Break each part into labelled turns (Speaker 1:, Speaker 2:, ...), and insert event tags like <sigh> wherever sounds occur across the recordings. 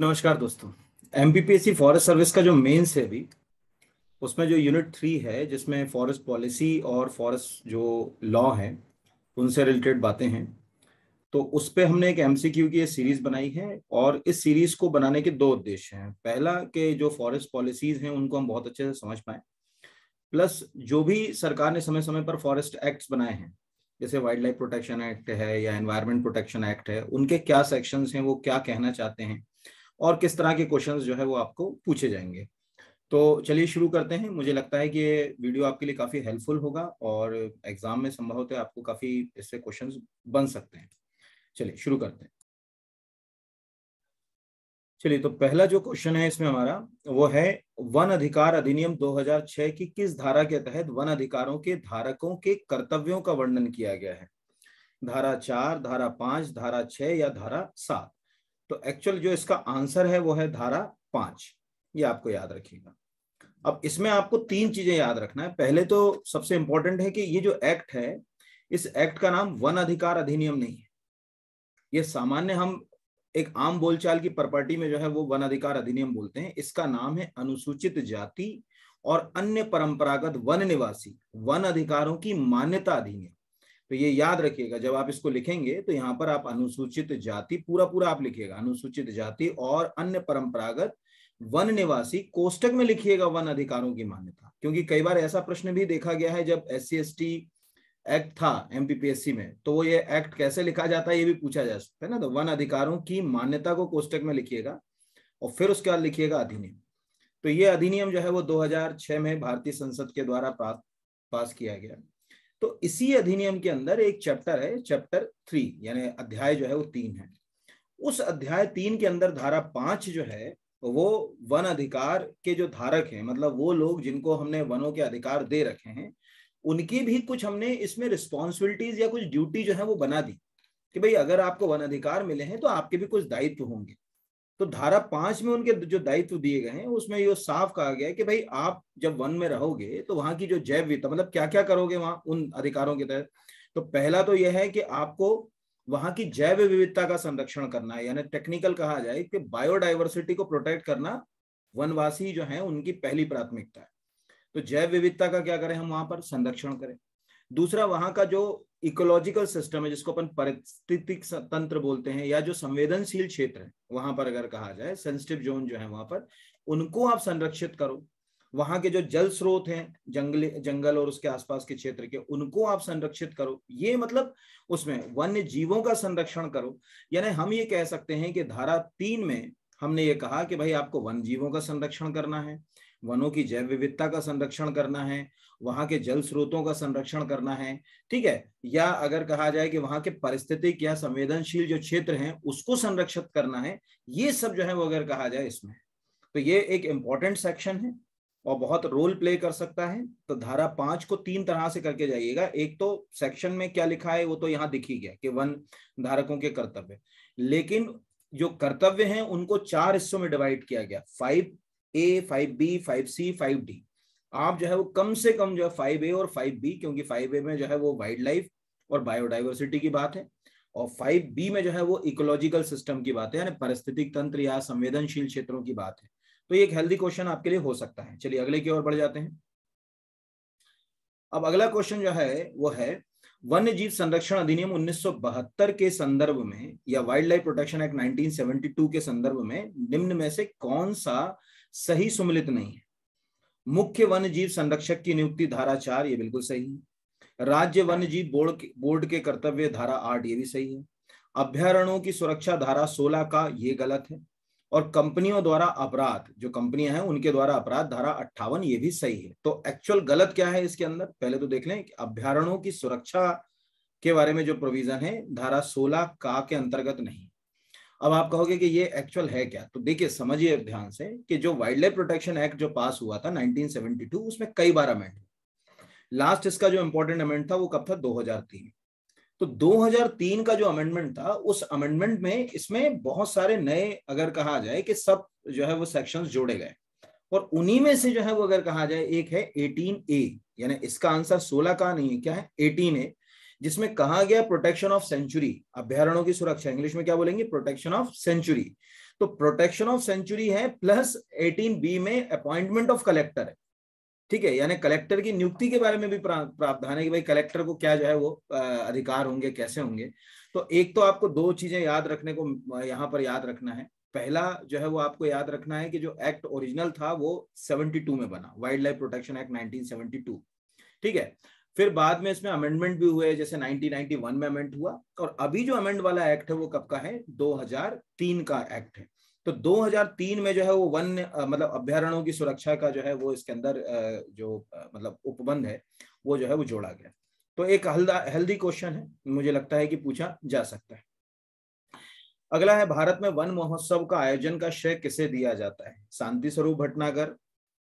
Speaker 1: नमस्कार दोस्तों MPPSC forest service का जो मेंस है अभी उसमें जो यूनिट थ्री है जिसमें फॉरेस्ट पॉलिसी और फॉरेस्ट जो लॉ है उनसे रिलेटेड बातें हैं तो उस पर हमने एक एमसीक्यू की सीरीज बनाई है और इस सीरीज को बनाने के दो उद्देश्य हैं पहला के जो फॉरेस्ट पॉलिसीज हैं उनको हम बहुत अच्छे से समझ पाए प्लस जो भी सरकार ने समय समय पर फॉरेस्ट एक्ट्स बनाए हैं जैसे वाइल्ड लाइफ प्रोटेक्शन एक्ट है या एनवायरमेंट प्रोटेक्शन एक्ट है उनके क्या सेक्शंस हैं वो क्या कहना चाहते हैं और किस तरह के क्वेश्चन जो है वो आपको पूछे जाएंगे तो चलिए शुरू करते हैं मुझे लगता है कि ये वीडियो आपके लिए काफ़ी हेल्पफुल होगा और एग्जाम में संभवतः आपको काफ़ी इससे क्वेश्चन बन सकते हैं चलिए शुरू करते हैं चलिए तो पहला जो क्वेश्चन है इसमें हमारा वो है वन अधिकार अधिनियम 2006 की किस धारा के तहत वन अधिकारों के धारकों के कर्तव्यों का वर्णन किया गया है धारा चार धारा पांच धारा छह या धारा सात तो एक्चुअल जो इसका आंसर है वो है धारा पांच ये आपको याद रखिएगा अब इसमें आपको तीन चीजें याद रखना है पहले तो सबसे इंपॉर्टेंट है कि ये जो एक्ट है इस एक्ट का नाम वन अधिकार अधिनियम नहीं है ये सामान्य हम एक आम बोलचाल की प्रॉपर्टी में जो है वो वन अधिकार अधिनियम बोलते हैं इसका नाम है अनुसूचित जाति और अन्य परंपरागत वन निवासी वन अधिकारों की मान्यता अधिनियम तो ये याद रखिएगा जब आप इसको लिखेंगे तो यहाँ पर आप अनुसूचित जाति पूरा पूरा आप लिखिएगा अनुसूचित जाति और अन्य परंपरागत वन निवासी कोष्टक में लिखिएगा वन अधिकारों की मान्यता क्योंकि कई बार ऐसा प्रश्न भी देखा गया है जब एस सी एक्ट था एमपीपीएससी में तो वो ये एक्ट कैसे लिखा जाता है ये भी पूछा जा सकता है ना तो वन अधिकारों की मान्यता को कोष्टक में लिखिएगा और फिर उसके बाद लिखिएगा अधिनियम तो ये अधिनियम जो है वो 2006 में भारतीय संसद के द्वारा पास किया गया तो इसी अधिनियम के अंदर एक चैप्टर है चैप्टर थ्री यानी अध्याय जो है वो तीन है उस अध्याय तीन के अंदर धारा पांच जो है वो वन अधिकार के जो धारक हैं मतलब वो लोग जिनको हमने वनों के अधिकार दे रखे हैं उनकी भी कुछ हमने इसमें रिस्पॉन्सिबिलिटीज या कुछ ड्यूटी जो है वो बना दी कि भाई अगर आपको वन अधिकार मिले हैं तो आपके भी कुछ दायित्व होंगे तो धारा पांच में उनके जो दायित्व दिए गए हैं उसमें ये साफ कहा गया है कि भाई आप जब वन में रहोगे तो वहां की जो जैव विविधता मतलब क्या क्या करोगे वहां उन अधिकारों के तहत तो पहला तो यह है कि आपको वहां की जैव विविधता का संरक्षण करना है यानी टेक्निकल कहा जाए कि बायोडाइवर्सिटी को प्रोटेक्ट करना वनवासी जो है उनकी पहली प्राथमिकता है तो जैव विविधता का क्या करें हम वहां पर संरक्षण करें दूसरा वहां का जो इकोलॉजिकल सिस्टम है जिसको अपन परिस्थितिक तंत्र बोलते हैं या जो संवेदनशील क्षेत्र है वहां पर अगर कहा जाए सेंसिटिव जोन जो है वहां पर उनको आप संरक्षित करो वहां के जो जल स्रोत हैं जंगल जंगल और उसके आसपास के क्षेत्र के उनको आप संरक्षित करो ये मतलब उसमें वन्य जीवों का संरक्षण करो यानी हम ये कह सकते हैं कि धारा तीन में हमने ये कहा कि भाई आपको वन जीवों का संरक्षण करना है वनों की जैव विविधता का संरक्षण करना है वहां के जल स्रोतों का संरक्षण करना है ठीक है या अगर कहा जाए कि वहां के परिस्थितिक या संवेदनशील जो क्षेत्र हैं उसको संरक्षित करना है ये सब जो है वो अगर कहा जाए इसमें तो ये एक इंपॉर्टेंट सेक्शन है और बहुत रोल प्ले कर सकता है तो धारा पांच को तीन तरह से करके जाइएगा एक तो सेक्शन में क्या लिखा है वो तो यहाँ दिखी गया कि वन धारकों के कर्तव्य लेकिन जो कर्तव्य हैं उनको चार हिस्सों में डिवाइड किया गया five A five B five C five D आप जो है वो कम से कम जो है फाइव ए और फाइव बी क्योंकि फाइव ए में जो है वो वाइल्ड लाइफ और बायोडाइवर्सिटी की बात है और फाइव बी में जो है वो इकोलॉजिकल सिस्टम की बात है यानी परिस्थितिक तंत्र या संवेदनशील क्षेत्रों की बात है तो ये एक हेल्दी क्वेश्चन आपके लिए हो सकता है चलिए अगले की ओर बढ़ जाते हैं अब अगला क्वेश्चन जो है वो है वन्य जीव संरक्षण अधिनियम 1972 के संदर्भ में या वाइल्ड लाइफ प्रोटेक्शन एक्ट 1972 के संदर्भ में निम्न में से कौन सा सही सुमिलित नहीं है मुख्य वन्य जीव संरक्षक की नियुक्ति धारा चार ये बिल्कुल सही है राज्य वन्य जीव बोर्ड बोर्ड के कर्तव्य धारा आठ ये भी सही है अभ्यारणों की सुरक्षा धारा सोलह का ये गलत है और कंपनियों द्वारा अपराध जो कंपनियां हैं उनके द्वारा अपराध धारा अट्ठावन ये भी सही है तो एक्चुअल गलत क्या है इसके अंदर पहले तो देख लें कि अभ्यारणों की सुरक्षा के बारे में जो प्रोविजन है धारा सोलह का के अंतर्गत नहीं अब आप कहोगे कि ये एक्चुअल है क्या तो देखिए समझिए ध्यान से कि जो वाइल्ड लाइफ प्रोटेक्शन एक्ट जो पास हुआ था 1972 उसमें कई बार अमेंड लास्ट इसका जो इंपॉर्टेंट अमेंड था वो कब था 2003 तो 2003 का जो अमेंडमेंट था उस अमेंडमेंट में इसमें बहुत सारे नए अगर कहा जाए कि सब जो है वो सेक्शंस जोड़े गए और उन्हीं में से जो है वो अगर कहा जाए एक है एटीन ए यानी इसका आंसर सोलह का नहीं है क्या है एटीन ए जिसमें कहा गया प्रोटेक्शन ऑफ सेंचुरी अभ्यारणों की सुरक्षा इंग्लिश में क्या बोलेंगे प्रोटेक्शन ऑफ सेंचुरी तो प्रोटेक्शन ऑफ सेंचुरी है प्लस एटीन बी में अपॉइंटमेंट ऑफ कलेक्टर है ठीक है यानी कलेक्टर की नियुक्ति के बारे में भी प्रावधान है कि भाई कलेक्टर को क्या जो है वो अधिकार होंगे कैसे होंगे तो एक तो आपको दो चीजें याद रखने को यहां पर याद रखना है पहला जो है वो आपको याद रखना है कि जो एक्ट ओरिजिनल था वो 72 में बना वाइल्ड लाइफ प्रोटेक्शन एक्ट 1972 ठीक है फिर बाद में इसमें अमेंडमेंट भी हुए जैसे 1991 में अमेंड हुआ और अभी जो अमेंड वाला एक्ट है वो कब का है 2003 का एक्ट है तो 2003 में जो है वो वन मतलब अभ्यारणों की सुरक्षा का जो है वो इसके अंदर जो मतलब उपबंध है वो जो है वो जोड़ा गया तो एक हल्दा हेल्दी क्वेश्चन है मुझे लगता है कि पूछा जा सकता है अगला है भारत में वन महोत्सव का आयोजन का श्रेय किसे दिया जाता है शांति स्वरूप भटनागर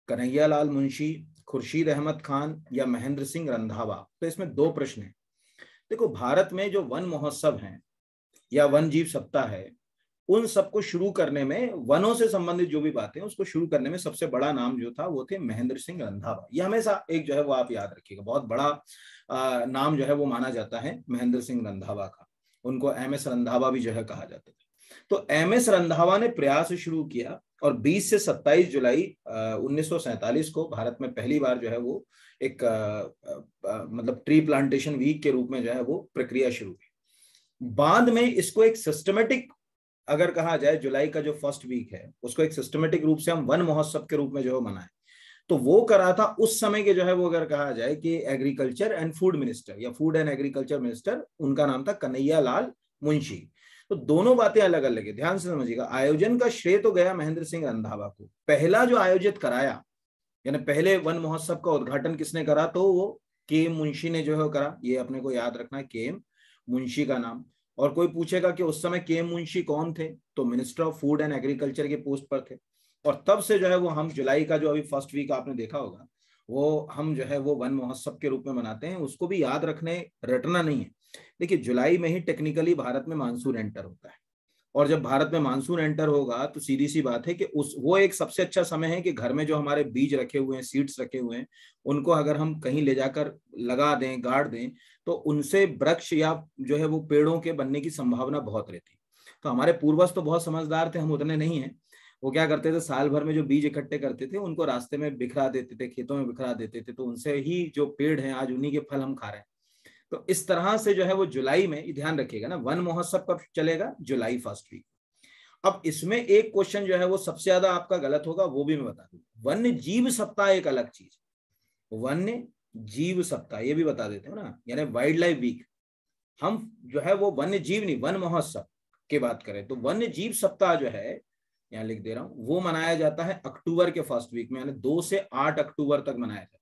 Speaker 1: कन्हैया लाल मुंशी खुर्शीद अहमद खान या महेंद्र सिंह रंधावा तो इसमें दो प्रश्न है देखो भारत में जो वन महोत्सव है या वन जीव सप्ताह है उन सबको शुरू करने में वनों से संबंधित जो भी बातें उसको शुरू करने में सबसे बड़ा नाम जो था वो थे महेंद्र सिंह रंधावा ये हमेशा एक जो है वो आप याद रखिएगा बहुत बड़ा आ, नाम जो है वो माना जाता है महेंद्र सिंह रंधावा का उनको एम एस रंधावा भी जो है कहा जाता था तो एम एस रंधावा ने प्रयास शुरू किया और 20 से 27 जुलाई उन्नीस को भारत में पहली बार जो है वो एक आ, आ, मतलब ट्री प्लांटेशन वीक के रूप में जो है वो प्रक्रिया शुरू हुई बाद में इसको एक सिस्टमेटिक अगर कहा जाए जुलाई का जो फर्स्ट वीक है उसको एक सिस्टमेटिक रूप से हम वन महोत्सव के रूप में जो है मनाए तो वो करा था उस समय के जो है वो अगर कहा जाए कि एग्रीकल्चर एंड फूड मिनिस्टर या फूड एंड एग्रीकल्चर मिनिस्टर उनका नाम था कन्हैया लाल मुंशी तो दोनों बातें अलग अलग है ध्यान से समझिएगा आयोजन का श्रेय तो गया महेंद्र सिंह रंधावा को पहला जो आयोजित कराया यानी पहले वन महोत्सव का उद्घाटन किसने करा तो वो के एम मुंशी ने जो है करा ये अपने को याद रखना है के एम मुंशी का नाम और कोई पूछेगा कि उस समय के एम मुंशी कौन थे तो minister of food and agriculture के पोस्ट पर थे और तब से जो है वो हम जुलाई का जो अभी फर्स्ट वीक आपने देखा होगा वो हम जो है वो वन महोत्सव के रूप में मनाते हैं उसको भी याद रखने रटना नहीं है देखिए जुलाई में ही टेक्निकली भारत में मानसून एंटर होता है और जब भारत में मानसून एंटर होगा तो सीधी सी बात है कि उस वो एक सबसे अच्छा समय है कि घर में जो हमारे बीज रखे हुए हैं सीड्स रखे हुए हैं उनको अगर हम कहीं ले जाकर लगा दें गाड़ दें तो उनसे वृक्ष या जो है वो पेड़ों के बनने की संभावना बहुत रहती है तो हमारे पूर्वज तो बहुत समझदार थे हम उतने नहीं हैं वो क्या करते थे साल भर में जो बीज इकट्ठे करते थे उनको रास्ते में बिखरा देते थे खेतों में बिखरा देते थे तो उनसे ही जो पेड़ है आज उन्हीं के फल हम खा रहे हैं तो इस तरह से जो है वो जुलाई में ध्यान रखिएगा ना वन महोत्सव कब चलेगा जुलाई फर्स्ट वीक अब इसमें एक क्वेश्चन जो है वो सबसे ज्यादा आपका गलत होगा वो भी मैं बता दू वन्य जीव सप्ताह एक अलग चीज वन्य जीव सप्ताह ये भी बता देते हो ना यानी वाइल्ड लाइफ वीक हम जो है वो वन्य जीव नहीं वन महोत्सव की बात करें तो वन्य जीव सप्ताह जो है यहाँ लिख दे रहा हूँ वो मनाया जाता है अक्टूबर के फर्स्ट वीक में यानी दो से आठ अक्टूबर तक मनाया जाता है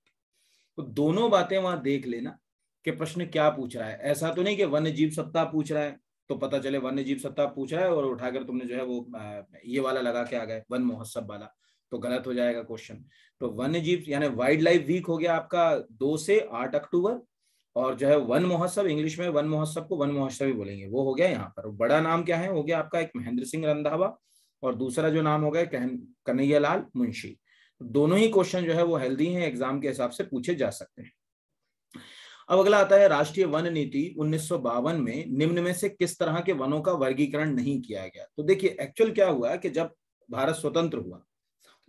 Speaker 1: तो दोनों बातें वहां देख लेना कि प्रश्न क्या पूछ रहा है ऐसा तो नहीं कि वन्य जीव सप्ताह पूछ रहा है तो पता चले वन्य जीव सप्ताह पूछ रहा है और उठाकर तुमने जो है वो ये वाला लगा के आ गए वन महोत्सव वाला तो गलत हो जाएगा क्वेश्चन तो वन्य जीव यानी वाइल्ड लाइफ वीक हो गया आपका दो से आठ अक्टूबर और जो है वन महोत्सव इंग्लिश में वन महोत्सव को वन महोत्सव ही बोलेंगे वो हो गया यहाँ पर बड़ा नाम क्या है हो गया आपका एक महेंद्र सिंह रंधावा और दूसरा जो नाम होगा कहन कन्हैया लाल मुंशी दोनों ही क्वेश्चन जो है वो हेल्दी हैं एग्जाम के हिसाब से पूछे जा सकते हैं अब अगला आता है राष्ट्रीय वन नीति उन्नीस में निम्न में से किस तरह के वनों का वर्गीकरण नहीं किया गया तो देखिए एक्चुअल क्या हुआ कि जब भारत स्वतंत्र हुआ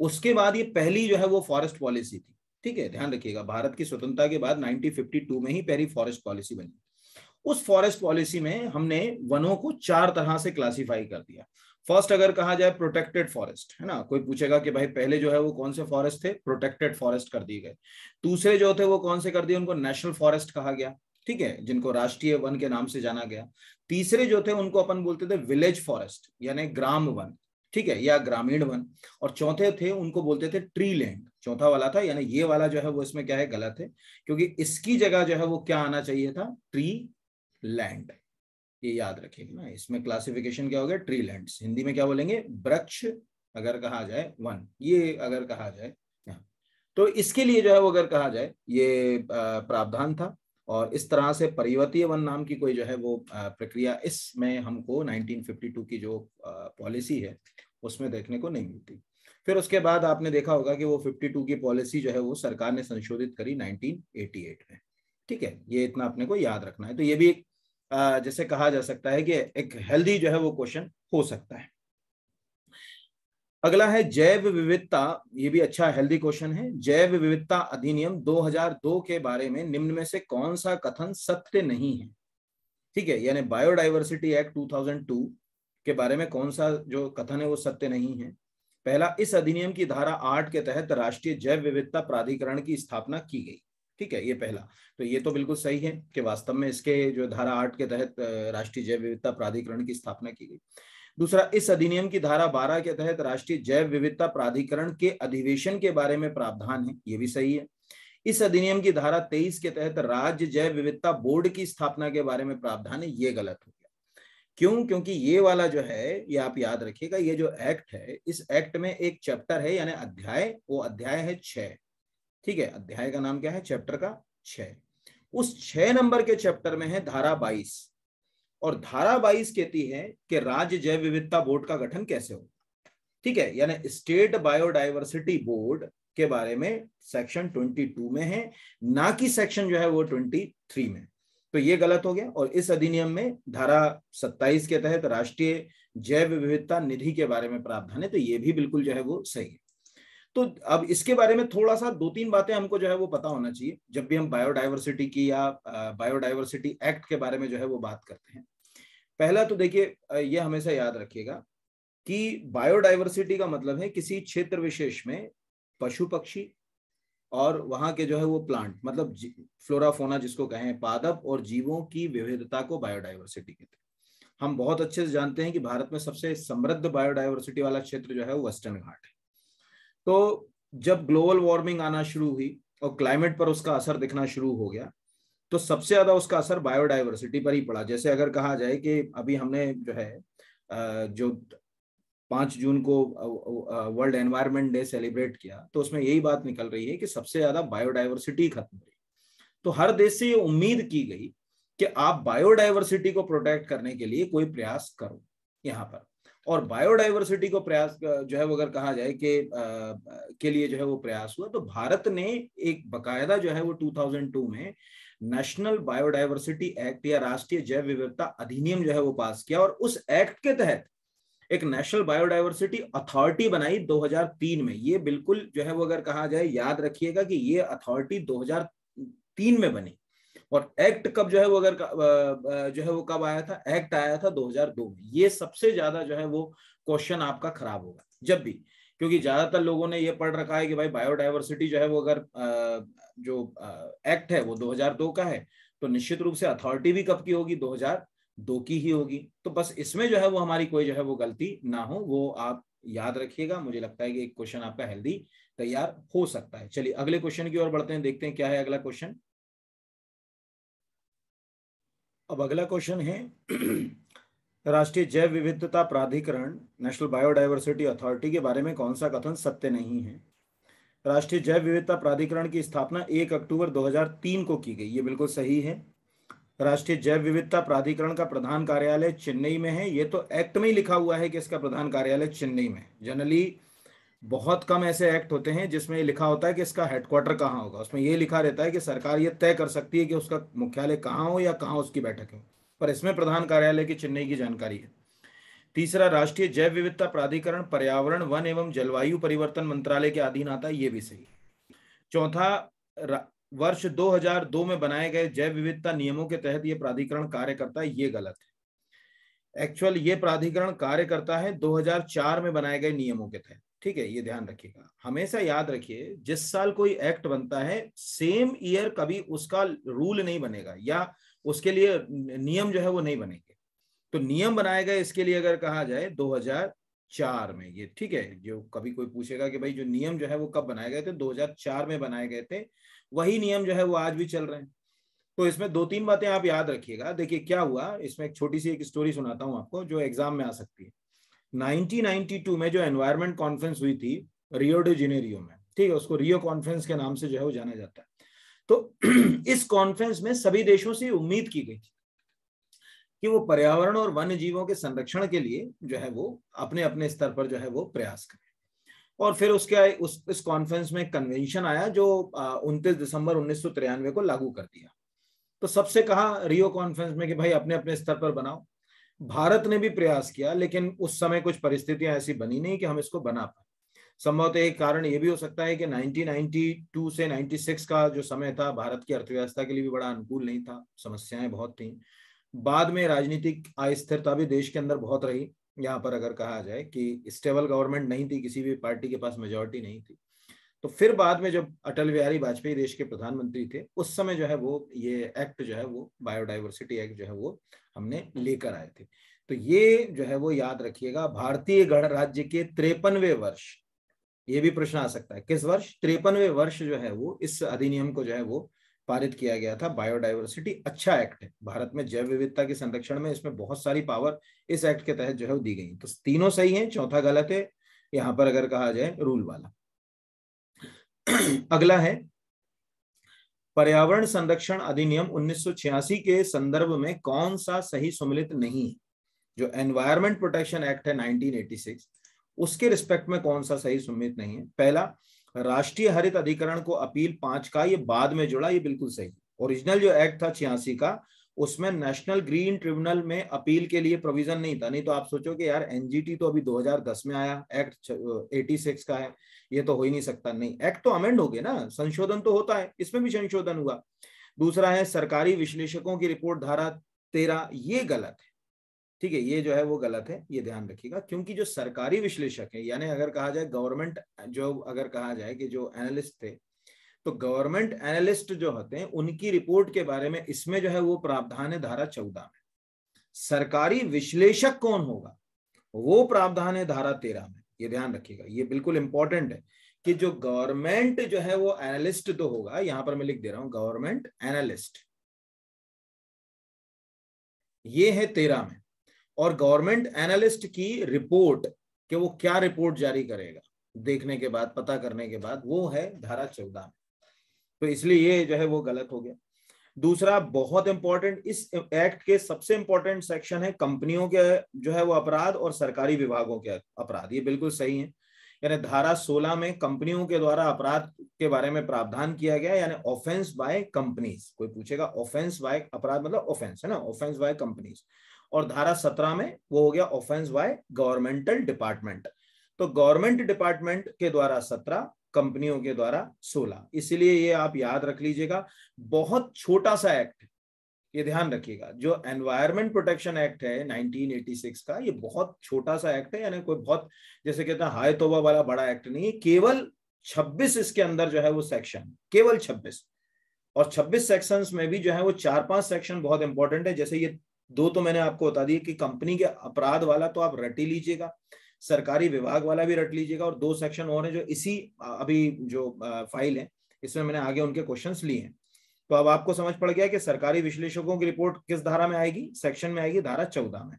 Speaker 1: उसके बाद ये पहली जो है वो फॉरेस्ट पॉलिसी थी ठीक है ध्यान रखिएगा भारत की स्वतंत्रता के बाद 1952 में ही पहली फॉरेस्ट पॉलिसी बनी उस फॉरेस्ट पॉलिसी में हमने वनों को चार तरह से क्लासीफाई कर दिया फर्स्ट अगर कहा जाए प्रोटेक्टेड फॉरेस्ट है ना कोई पूछेगा कि भाई पहले जो है वो कौन से फॉरेस्ट थे प्रोटेक्टेड फॉरेस्ट कर दिए गए दूसरे जो थे वो कौन से कर दिए उनको नेशनल फॉरेस्ट कहा गया ठीक है जिनको राष्ट्रीय वन के नाम से जाना गया तीसरे जो थे उनको अपन बोलते थे विलेज फॉरेस्ट यानी ग्राम वन ठीक है या ग्रामीण वन और चौथे थे उनको बोलते थे ट्री लैंड चौथा वाला था यानी ये वाला जो है वो इसमें क्या है गलत है क्योंकि इसकी जगह जो है वो क्या आना चाहिए था ट्री लैंड ये याद रखेंगे ना इसमें क्लासिफिकेशन क्या हो गया ट्री लैंड हिंदी में क्या बोलेंगे वृक्ष अगर कहा जाए वन ये अगर कहा जाए हाँ। तो इसके लिए जो है वो अगर कहा जाए ये प्रावधान था और इस तरह से परिवर्तीय वन नाम की कोई जो है वो प्रक्रिया इसमें हमको 1952 की जो पॉलिसी है उसमें देखने को नहीं मिलती फिर उसके बाद आपने देखा होगा कि वो 52 की पॉलिसी जो है वो सरकार ने संशोधित करी 1988 में ठीक है ये इतना अपने को याद रखना है तो ये भी एक जैसे कहा जा सकता है कि एक हेल्दी जो है वो क्वेश्चन हो सकता है अगला है जैव विविधता ये भी अच्छा हेल्दी क्वेश्चन है जैव विविधता अधिनियम 2002 के बारे में निम्न में से कौन सा कथन सत्य नहीं है ठीक है यानी बायोडाइवर्सिटी एक्ट 2002 के बारे में कौन सा जो कथन है वो सत्य नहीं है पहला इस अधिनियम की धारा आठ के तहत राष्ट्रीय जैव विविधता प्राधिकरण की स्थापना की गई ठीक है ये पहला तो ये तो बिल्कुल सही है कि वास्तव में इसके जो धारा आठ के तहत राष्ट्रीय जैव विविधता प्राधिकरण की स्थापना की गई दूसरा इस अधिनियम की धारा बारह के तहत राष्ट्रीय जैव विविधता प्राधिकरण के अधिवेशन के बारे में प्रावधान है ये भी सही है इस अधिनियम की धारा तेईस के तहत राज्य जैव विविधता बोर्ड की स्थापना के बारे में प्रावधान है ये गलत हो गया क्यों क्योंकि ये वाला जो है ये आप याद रखिएगा ये जो एक्ट है इस एक्ट में एक चैप्टर है यानी अध्याय वो अध्याय है छह ठीक है अध्याय का नाम क्या है चैप्टर का छह उस छह नंबर के चैप्टर में है धारा बाईस और धारा बाईस कहती है कि राज्य जैव विविधता बोर्ड का गठन कैसे हो ठीक है यानी स्टेट बायोडाइवर्सिटी बोर्ड के बारे में सेक्शन 22 में है ना कि सेक्शन जो है वो 23 में तो ये गलत हो गया और इस अधिनियम में धारा 27 के तहत राष्ट्रीय जैव विविधता निधि के बारे में प्रावधान है तो ये भी बिल्कुल जो है वो सही है तो अब इसके बारे में थोड़ा सा दो तीन बातें हमको जो है वो पता होना चाहिए जब भी हम बायोडाइवर्सिटी की या बायोडाइवर्सिटी एक्ट के बारे में जो है वो बात करते हैं पहला तो देखिए ये हमेशा याद रखिएगा कि बायोडाइवर्सिटी का मतलब है किसी क्षेत्र विशेष में पशु पक्षी और वहां के जो है वो प्लांट मतलब फ्लोरा फोना जिसको कहें पादप और जीवों की विविधता को बायोडाइवर्सिटी कहते हैं हम बहुत अच्छे से जानते हैं कि भारत में सबसे समृद्ध बायोडाइवर्सिटी वाला क्षेत्र जो है वो वेस्टर्न घाट है तो जब ग्लोबल वार्मिंग आना शुरू हुई और क्लाइमेट पर उसका असर दिखना शुरू हो गया तो सबसे ज्यादा उसका असर बायोडाइवर्सिटी पर ही पड़ा जैसे अगर कहा जाए कि अभी हमने जो है जो पांच जून को वर्ल्ड एनवायरनमेंट डे सेलिब्रेट किया तो उसमें यही बात निकल रही है कि सबसे ज्यादा बायोडाइवर्सिटी खत्म हो रही तो हर देश से ये उम्मीद की गई कि आप बायोडाइवर्सिटी को प्रोटेक्ट करने के लिए कोई प्रयास करो यहाँ पर और बायोडाइवर्सिटी को प्रयास जो है वो अगर कहा जाए कि के लिए जो है वो प्रयास हुआ तो भारत ने एक बकायदा जो है वो 2002 में नेशनल बायोडाइवर्सिटी एक्ट या राष्ट्रीय जैव विविधता अधिनियम जो है वो पास किया और उस एक्ट के तहत एक नेशनल बायोडाइवर्सिटी अथॉरिटी बनाई 2003 में ये बिल्कुल जो है वो अगर कहा जाए याद रखिएगा कि ये अथॉरिटी 2003 में बनी और एक्ट कब जो है वो अगर जो है वो कब आया था एक्ट आया था 2002 में ये सबसे ज्यादा जो है वो क्वेश्चन आपका खराब होगा जब भी क्योंकि ज्यादातर लोगों ने ये पढ़ रखा है कि भाई बायोडाइवर्सिटी जो है वो अगर जो एक्ट है वो 2002 का है तो निश्चित रूप से अथॉरिटी भी कब की होगी 2002 की ही होगी तो बस इसमें जो है वो हमारी कोई जो है वो गलती ना हो वो आप याद रखिएगा मुझे लगता है कि एक क्वेश्चन आपका हेल्दी तैयार हो सकता है चलिए अगले क्वेश्चन की ओर बढ़ते हैं देखते हैं क्या है अगला क्वेश्चन अब अगला क्वेश्चन है राष्ट्रीय जैव विविधता प्राधिकरण नेशनल बायोडाइवर्सिटी अथॉरिटी के बारे में कौन सा कथन सत्य नहीं है राष्ट्रीय जैव विविधता प्राधिकरण की स्थापना 1 अक्टूबर 2003 को की गई ये बिल्कुल सही है राष्ट्रीय जैव विविधता प्राधिकरण का प्रधान कार्यालय चेन्नई में है ये तो एक्ट में ही लिखा हुआ है कि इसका प्रधान कार्यालय चेन्नई में जनरली बहुत कम ऐसे एक्ट होते हैं जिसमें ये लिखा होता है कि इसका हेडक्वार्टर कहाँ होगा उसमें ये लिखा रहता है कि सरकार ये तय कर सकती है कि उसका मुख्यालय कहाँ हो या कहाँ उसकी बैठक हो पर इसमें प्रधान कार्यालय की चेन्नई की जानकारी है तीसरा राष्ट्रीय जैव विविधता प्राधिकरण पर्यावरण वन एवं जलवायु परिवर्तन मंत्रालय के अधीन आता है ये भी सही चौथा वर्ष 2002 में बनाए गए जैव विविधता नियमों के तहत ये प्राधिकरण कार्य करता है ये गलत है एक्चुअल ये प्राधिकरण कार्य करता है 2004 में बनाए गए नियमों के तहत ठीक है ये ध्यान रखिएगा हमेशा याद रखिए जिस साल कोई एक्ट बनता है सेम ईयर कभी उसका रूल नहीं बनेगा या उसके लिए नियम जो है वो नहीं बनेंगे तो नियम बनाए गए इसके लिए अगर कहा जाए 2004 में ये ठीक है जो कभी कोई पूछेगा कि भाई जो नियम जो है वो कब बनाए गए थे 2004 में बनाए गए थे वही नियम जो है वो आज भी चल रहे हैं तो इसमें दो तीन बातें आप याद रखिएगा देखिए क्या हुआ इसमें एक छोटी सी एक स्टोरी सुनाता हूँ आपको जो एग्जाम में आ सकती है 1992 में जो एनवायरमेंट कॉन्फ्रेंस हुई थी रियो डे जिनेरियो में ठीक है उसको रियो कॉन्फ्रेंस के नाम से जो है वो जाना जाता है तो <clears throat> इस कॉन्फ्रेंस में सभी देशों से उम्मीद की गई थी कि वो पर्यावरण और वन्य जीवों के संरक्षण के लिए जो है वो अपने अपने स्तर पर जो है वो प्रयास करें और फिर उसके उस इस कॉन्फ्रेंस में कन्वेंशन आया जो उनतीस दिसंबर उन्नीस को लागू कर दिया तो सबसे कहा रियो कॉन्फ्रेंस में कि भाई अपने अपने स्तर पर बनाओ भारत ने भी प्रयास किया लेकिन उस समय कुछ परिस्थितियां ऐसी बनी नहीं कि हम इसको बना पाए संभवतः एक कारण ये भी हो सकता है कि 1992 से 96 का जो समय था भारत की अर्थव्यवस्था के लिए भी बड़ा अनुकूल नहीं था समस्याएं बहुत थी बाद में राजनीतिक अस्थिरता भी देश के अंदर बहुत रही यहाँ पर अगर कहा जाए कि स्टेबल गवर्नमेंट नहीं थी किसी भी पार्टी के पास मेजोरिटी नहीं थी तो फिर बाद में जब अटल बिहारी वाजपेयी देश के प्रधानमंत्री थे उस समय जो है वो ये एक्ट जो है वो बायोडाइवर्सिटी एक्ट जो है वो हमने लेकर आए थे तो ये जो है वो याद रखिएगा भारतीय गणराज्य के त्रेपनवे वर्ष ये भी प्रश्न आ सकता है किस वर्ष त्रेपनवे वर्ष जो है वो इस अधिनियम को जो है वो पारित किया गया था बायोडाइवर्सिटी अच्छा एक्ट है भारत में जैव विविधता के संरक्षण में इसमें बहुत सारी पावर इस एक्ट के तहत जो है वो दी गई तो तीनों सही है चौथा गलत है यहां पर अगर कहा जाए रूल वाला <clears throat> अगला है पर्यावरण संरक्षण अधिनियम 1986 के संदर्भ में कौन सा सही सम्मिलित नहीं है जो एनवायरमेंट प्रोटेक्शन एक्ट है 1986 उसके रिस्पेक्ट में कौन सा सही सम्मिलित नहीं है पहला राष्ट्रीय हरित अधिकरण को अपील पांच का ये बाद में जुड़ा ये बिल्कुल सही ओरिजिनल जो एक्ट था छियासी का उसमें नेशनल ग्रीन ट्रिब्यूनल में अपील के लिए प्रोविजन नहीं था नहीं तो आप सोचो कि यार एनजीटी तो अभी 2010 में आया एक्ट 86 का है ये तो हो ही नहीं सकता नहीं एक्ट तो अमेंड हो गया ना संशोधन तो होता है इसमें भी संशोधन हुआ दूसरा है सरकारी विश्लेषकों की रिपोर्ट धारा तेरह ये गलत है ठीक है ये जो है वो गलत है ये ध्यान रखिएगा क्योंकि जो सरकारी विश्लेषक है यानी अगर कहा जाए गवर्नमेंट जो अगर कहा जाए कि जो एनालिस्ट थे तो गवर्नमेंट एनालिस्ट जो होते हैं उनकी रिपोर्ट के बारे में इसमें जो है वो प्रावधान है धारा चौदह में सरकारी विश्लेषक कौन होगा वो प्रावधान है धारा तेरह में ये ध्यान रखिएगा ये बिल्कुल इंपॉर्टेंट है कि जो गवर्नमेंट जो है वो एनालिस्ट तो होगा यहां पर मैं लिख दे रहा हूं गवर्नमेंट एनालिस्ट ये है तेरह में और गवर्नमेंट एनालिस्ट की रिपोर्ट कि वो क्या रिपोर्ट जारी करेगा देखने के बाद पता करने के बाद वो है धारा चौदह में तो इसलिए ये जो है वो गलत हो गया दूसरा बहुत इंपॉर्टेंट इस एक्ट के सबसे इंपॉर्टेंट सेक्शन है कंपनियों के जो है वो अपराध और सरकारी विभागों के अपराध ये बिल्कुल सही है यानी धारा 16 में कंपनियों के द्वारा अपराध के बारे में प्रावधान किया गया यानी ऑफेंस बाय कंपनीज कोई पूछेगा ऑफेंस बाय अपराध मतलब ऑफेंस है ना ऑफेंस बाय कंपनीज और धारा सत्रह में वो हो गया ऑफेंस बाय गवर्नमेंटल डिपार्टमेंट तो गवर्नमेंट डिपार्टमेंट के द्वारा सत्रह कंपनियों के द्वारा 16 इसलिए ये आप याद रख लीजिएगा बहुत छोटा सा एक्ट है ये ध्यान रखिएगा जो एनवायरमेंट प्रोटेक्शन एक्ट है 1986 का ये बहुत छोटा सा एक्ट है यानी कोई बहुत जैसे कहते हैं हाय तोबा वाला बड़ा एक्ट नहीं है केवल 26 इसके अंदर जो है वो सेक्शन केवल 26 और 26 सेक्शंस में भी जो है वो चार पांच सेक्शन बहुत इंपॉर्टेंट है जैसे ये दो तो मैंने आपको बता दिए कि कंपनी के अपराध वाला तो आप रटी लीजिएगा सरकारी विभाग वाला भी रट लीजिएगा और दो सेक्शन और हैं जो इसी अभी जो फाइल है इसमें मैंने आगे उनके क्वेश्चंस लिए हैं तो अब आपको समझ पड़ गया कि सरकारी विश्लेषकों की रिपोर्ट किस धारा में आएगी सेक्शन में आएगी धारा चौदह में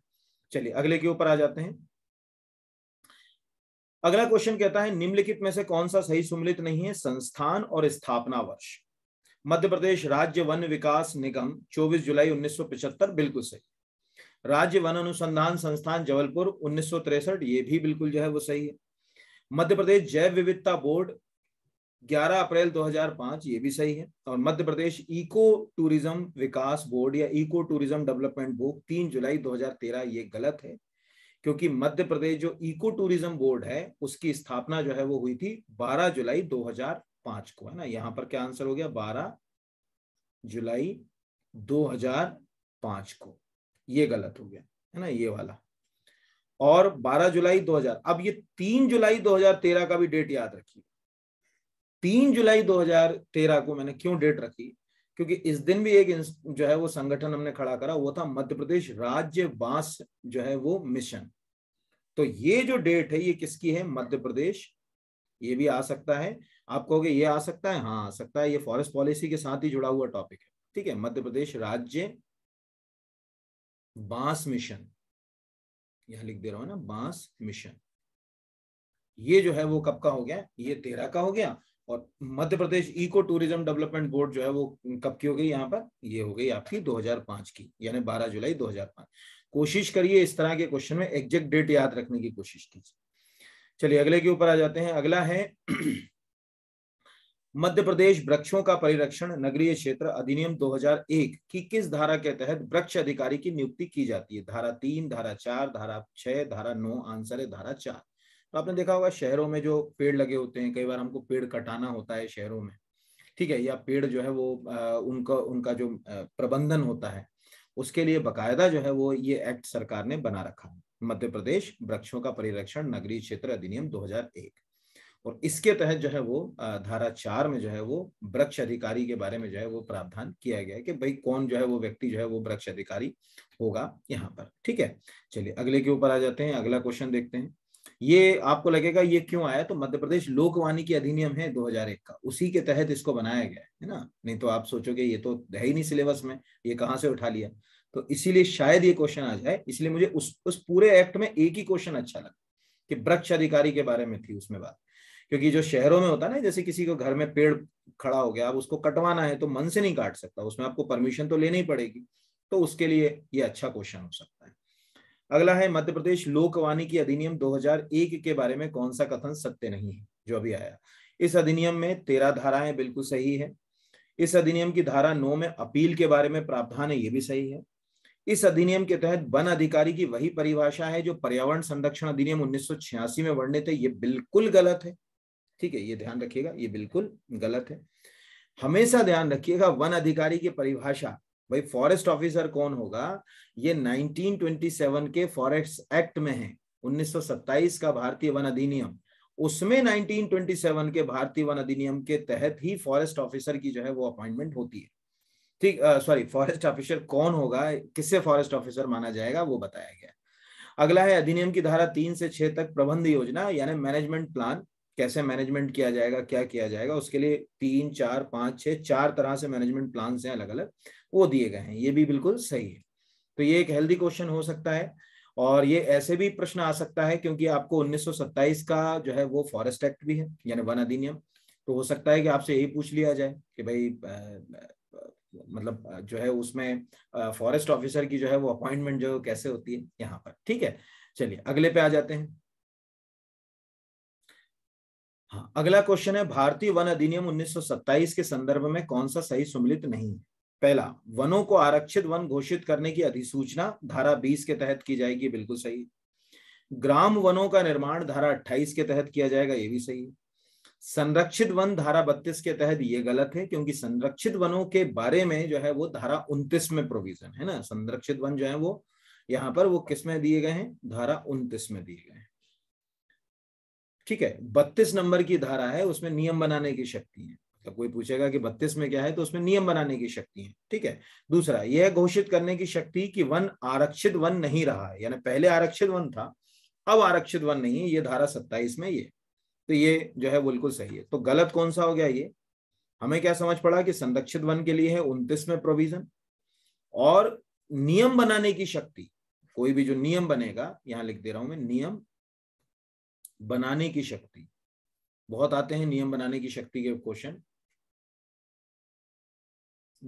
Speaker 1: चलिए अगले के ऊपर आ जाते हैं अगला क्वेश्चन कहता है निम्नलिखित में से कौन सा सही सुमिलित नहीं है संस्थान और स्थापना वर्ष मध्य प्रदेश राज्य वन विकास निगम 24 जुलाई 1975 बिल्कुल सही राज्य वन अनुसंधान संस्थान जबलपुर उन्नीस ये भी बिल्कुल जो है वो सही है मध्य प्रदेश जैव विविधता बोर्ड 11 अप्रैल 2005 ये भी सही है और मध्य प्रदेश इको टूरिज्म विकास बोर्ड या इको टूरिज्म डेवलपमेंट बोर्ड 3 जुलाई 2013 ये गलत है क्योंकि मध्य प्रदेश जो इको टूरिज्म बोर्ड है उसकी स्थापना जो है वो हुई थी 12 जुलाई 2005 को है ना यहाँ पर क्या आंसर हो गया 12 जुलाई 2005 को ये गलत हो गया है ना ये वाला और 12 जुलाई 2000 अब ये 3 जुलाई 2013 का भी डेट याद रखिए 3 जुलाई 2013 को मैंने क्यों डेट रखी क्योंकि इस दिन भी एक जो है वो संगठन हमने खड़ा करा वो था मध्य प्रदेश राज्य बांस जो है वो मिशन तो ये जो डेट है ये किसकी है मध्य प्रदेश ये भी आ सकता है आप कहोगे ये आ सकता है हाँ आ सकता है ये फॉरेस्ट पॉलिसी के साथ ही जुड़ा हुआ टॉपिक है ठीक है मध्य प्रदेश राज्य बांस मिशन यहां लिख दे रहा हूं ना बांस मिशन ये जो है वो कब का हो गया ये तेरह का हो गया और Madhya Pradesh eco tourism development board जो है वो कब की हो गई यहाँ पर ये हो गई आपकी 2005 की यानी 12 जुलाई 2005 कोशिश करिए इस तरह के क्वेश्चन में एग्जैक्ट डेट याद रखने की कोशिश कीजिए चलिए अगले के ऊपर आ जाते हैं अगला है <clears throat> मध्य प्रदेश वृक्षों का परिरक्षण नगरीय क्षेत्र अधिनियम 2001 की किस धारा के तहत वृक्ष अधिकारी की नियुक्ति की जाती है धारा तीन धारा चार धारा छह धारा नौ आंसर है धारा चार तो आपने देखा होगा शहरों में जो पेड़ लगे होते हैं कई बार हमको पेड़ कटाना होता है शहरों में ठीक है या पेड़ जो है वो उनका उनका जो प्रबंधन होता है उसके लिए बकायदा जो है वो ये एक्ट सरकार ने बना रखा है मध्य प्रदेश वृक्षों का परिरक्षण नगरीय क्षेत्र अधिनियम दो और इसके तहत जो है वो धारा चार में जो है वो वृक्ष अधिकारी के बारे में जो है वो प्रावधान किया गया है कि भाई कौन जो है वो व्यक्ति जो है वो वृक्ष अधिकारी होगा यहाँ पर ठीक है चलिए अगले के ऊपर आ जाते हैं अगला क्वेश्चन देखते हैं ये आपको लगेगा ये क्यों आया तो मध्य प्रदेश लोकवाणी की अधिनियम है 2001 का उसी के तहत इसको बनाया गया है ना नहीं तो आप सोचोगे ये तो है ही नहीं सिलेबस में ये कहां से उठा लिया तो इसीलिए शायद ये क्वेश्चन आ जाए इसलिए मुझे उस उस पूरे एक्ट में एक ही क्वेश्चन अच्छा लगा कि वृक्ष अधिकारी के बारे में थी उसमें बात क्योंकि जो शहरों में होता है ना जैसे किसी को घर में पेड़ खड़ा हो गया अब उसको कटवाना है तो मन से नहीं काट सकता उसमें आपको परमिशन तो लेनी पड़ेगी तो उसके लिए ये अच्छा क्वेश्चन हो सकता है अगला है मध्य प्रदेश लोकवाणी की अधिनियम 2001 के बारे में कौन सा कथन सत्य नहीं है जो अभी आया इस अधिनियम में तेरह धाराएं बिल्कुल सही है इस अधिनियम की धारा नौ में अपील के बारे में प्रावधान है ये भी सही है इस अधिनियम के तहत वन अधिकारी की वही परिभाषा है जो पर्यावरण संरक्षण अधिनियम 1986 में वर्णित है ये बिल्कुल गलत है ठीक है ये ध्यान रखिएगा ये बिल्कुल गलत है हमेशा ध्यान रखिएगा वन अधिकारी की परिभाषा भाई फॉरेस्ट ऑफिसर कौन होगा ये 1927 के फॉरेस्ट एक्ट में है 1927 का भारतीय वन अधिनियम उसमें 1927 के भारतीय वन अधिनियम के तहत ही फॉरेस्ट ऑफिसर की जो है वो अपॉइंटमेंट होती है ठीक सॉरी फॉरेस्ट ऑफिसर कौन होगा किससे फॉरेस्ट ऑफिसर माना जाएगा वो बताया गया अगला है अधिनियम की धारा तीन से छह तक प्रबंध योजना यानी मैनेजमेंट प्लान कैसे मैनेजमेंट किया जाएगा क्या किया जाएगा उसके लिए तीन चार पाँच छः चार तरह से मैनेजमेंट प्लान हैं अलग अलग वो दिए गए हैं ये भी बिल्कुल सही है तो ये एक हेल्दी क्वेश्चन हो सकता है और ये ऐसे भी प्रश्न आ सकता है क्योंकि आपको 1927 का जो है वो फॉरेस्ट एक्ट भी है यानी वन अधिनियम तो हो सकता है कि आपसे यही पूछ लिया जाए कि भाई मतलब जो है उसमें फॉरेस्ट ऑफिसर की जो है वो अपॉइंटमेंट जो कैसे होती है यहाँ पर ठीक है चलिए अगले पे आ जाते हैं हाँ अगला क्वेश्चन है भारतीय वन अधिनियम 1927 के संदर्भ में कौन सा सही सम्मिलित नहीं पहला वनों को आरक्षित वन घोषित करने की अधिसूचना धारा 20 के तहत की जाएगी बिल्कुल सही ग्राम वनों का निर्माण धारा 28 के तहत किया जाएगा ये भी सही संरक्षित वन धारा बत्तीस के तहत ये गलत है क्योंकि संरक्षित वनों के बारे में जो है वो धारा उन्तीस में प्रोविजन है ना संरक्षित वन जो है वो यहाँ पर वो किसमें दिए गए हैं धारा उन्तीस में दिए गए हैं ठीक है बत्तीस नंबर की धारा है उसमें नियम बनाने की शक्ति है मतलब कोई पूछेगा कि बत्तीस में क्या है तो उसमें नियम बनाने की शक्ति है ठीक है दूसरा यह घोषित करने की शक्ति कि वन आरक्षित वन नहीं रहा है यानी पहले आरक्षित वन था अब आरक्षित वन नहीं ये धारा सत्ताईस में ये तो ये जो है बिल्कुल सही है तो गलत कौन सा हो गया ये हमें क्या समझ पड़ा कि संरक्षित वन के लिए है उनतीस में प्रोविजन और नियम बनाने की शक्ति कोई भी जो नियम बनेगा यहां लिख दे रहा हूं मैं नियम बनाने की शक्ति बहुत आते हैं नियम बनाने की शक्ति के क्वेश्चन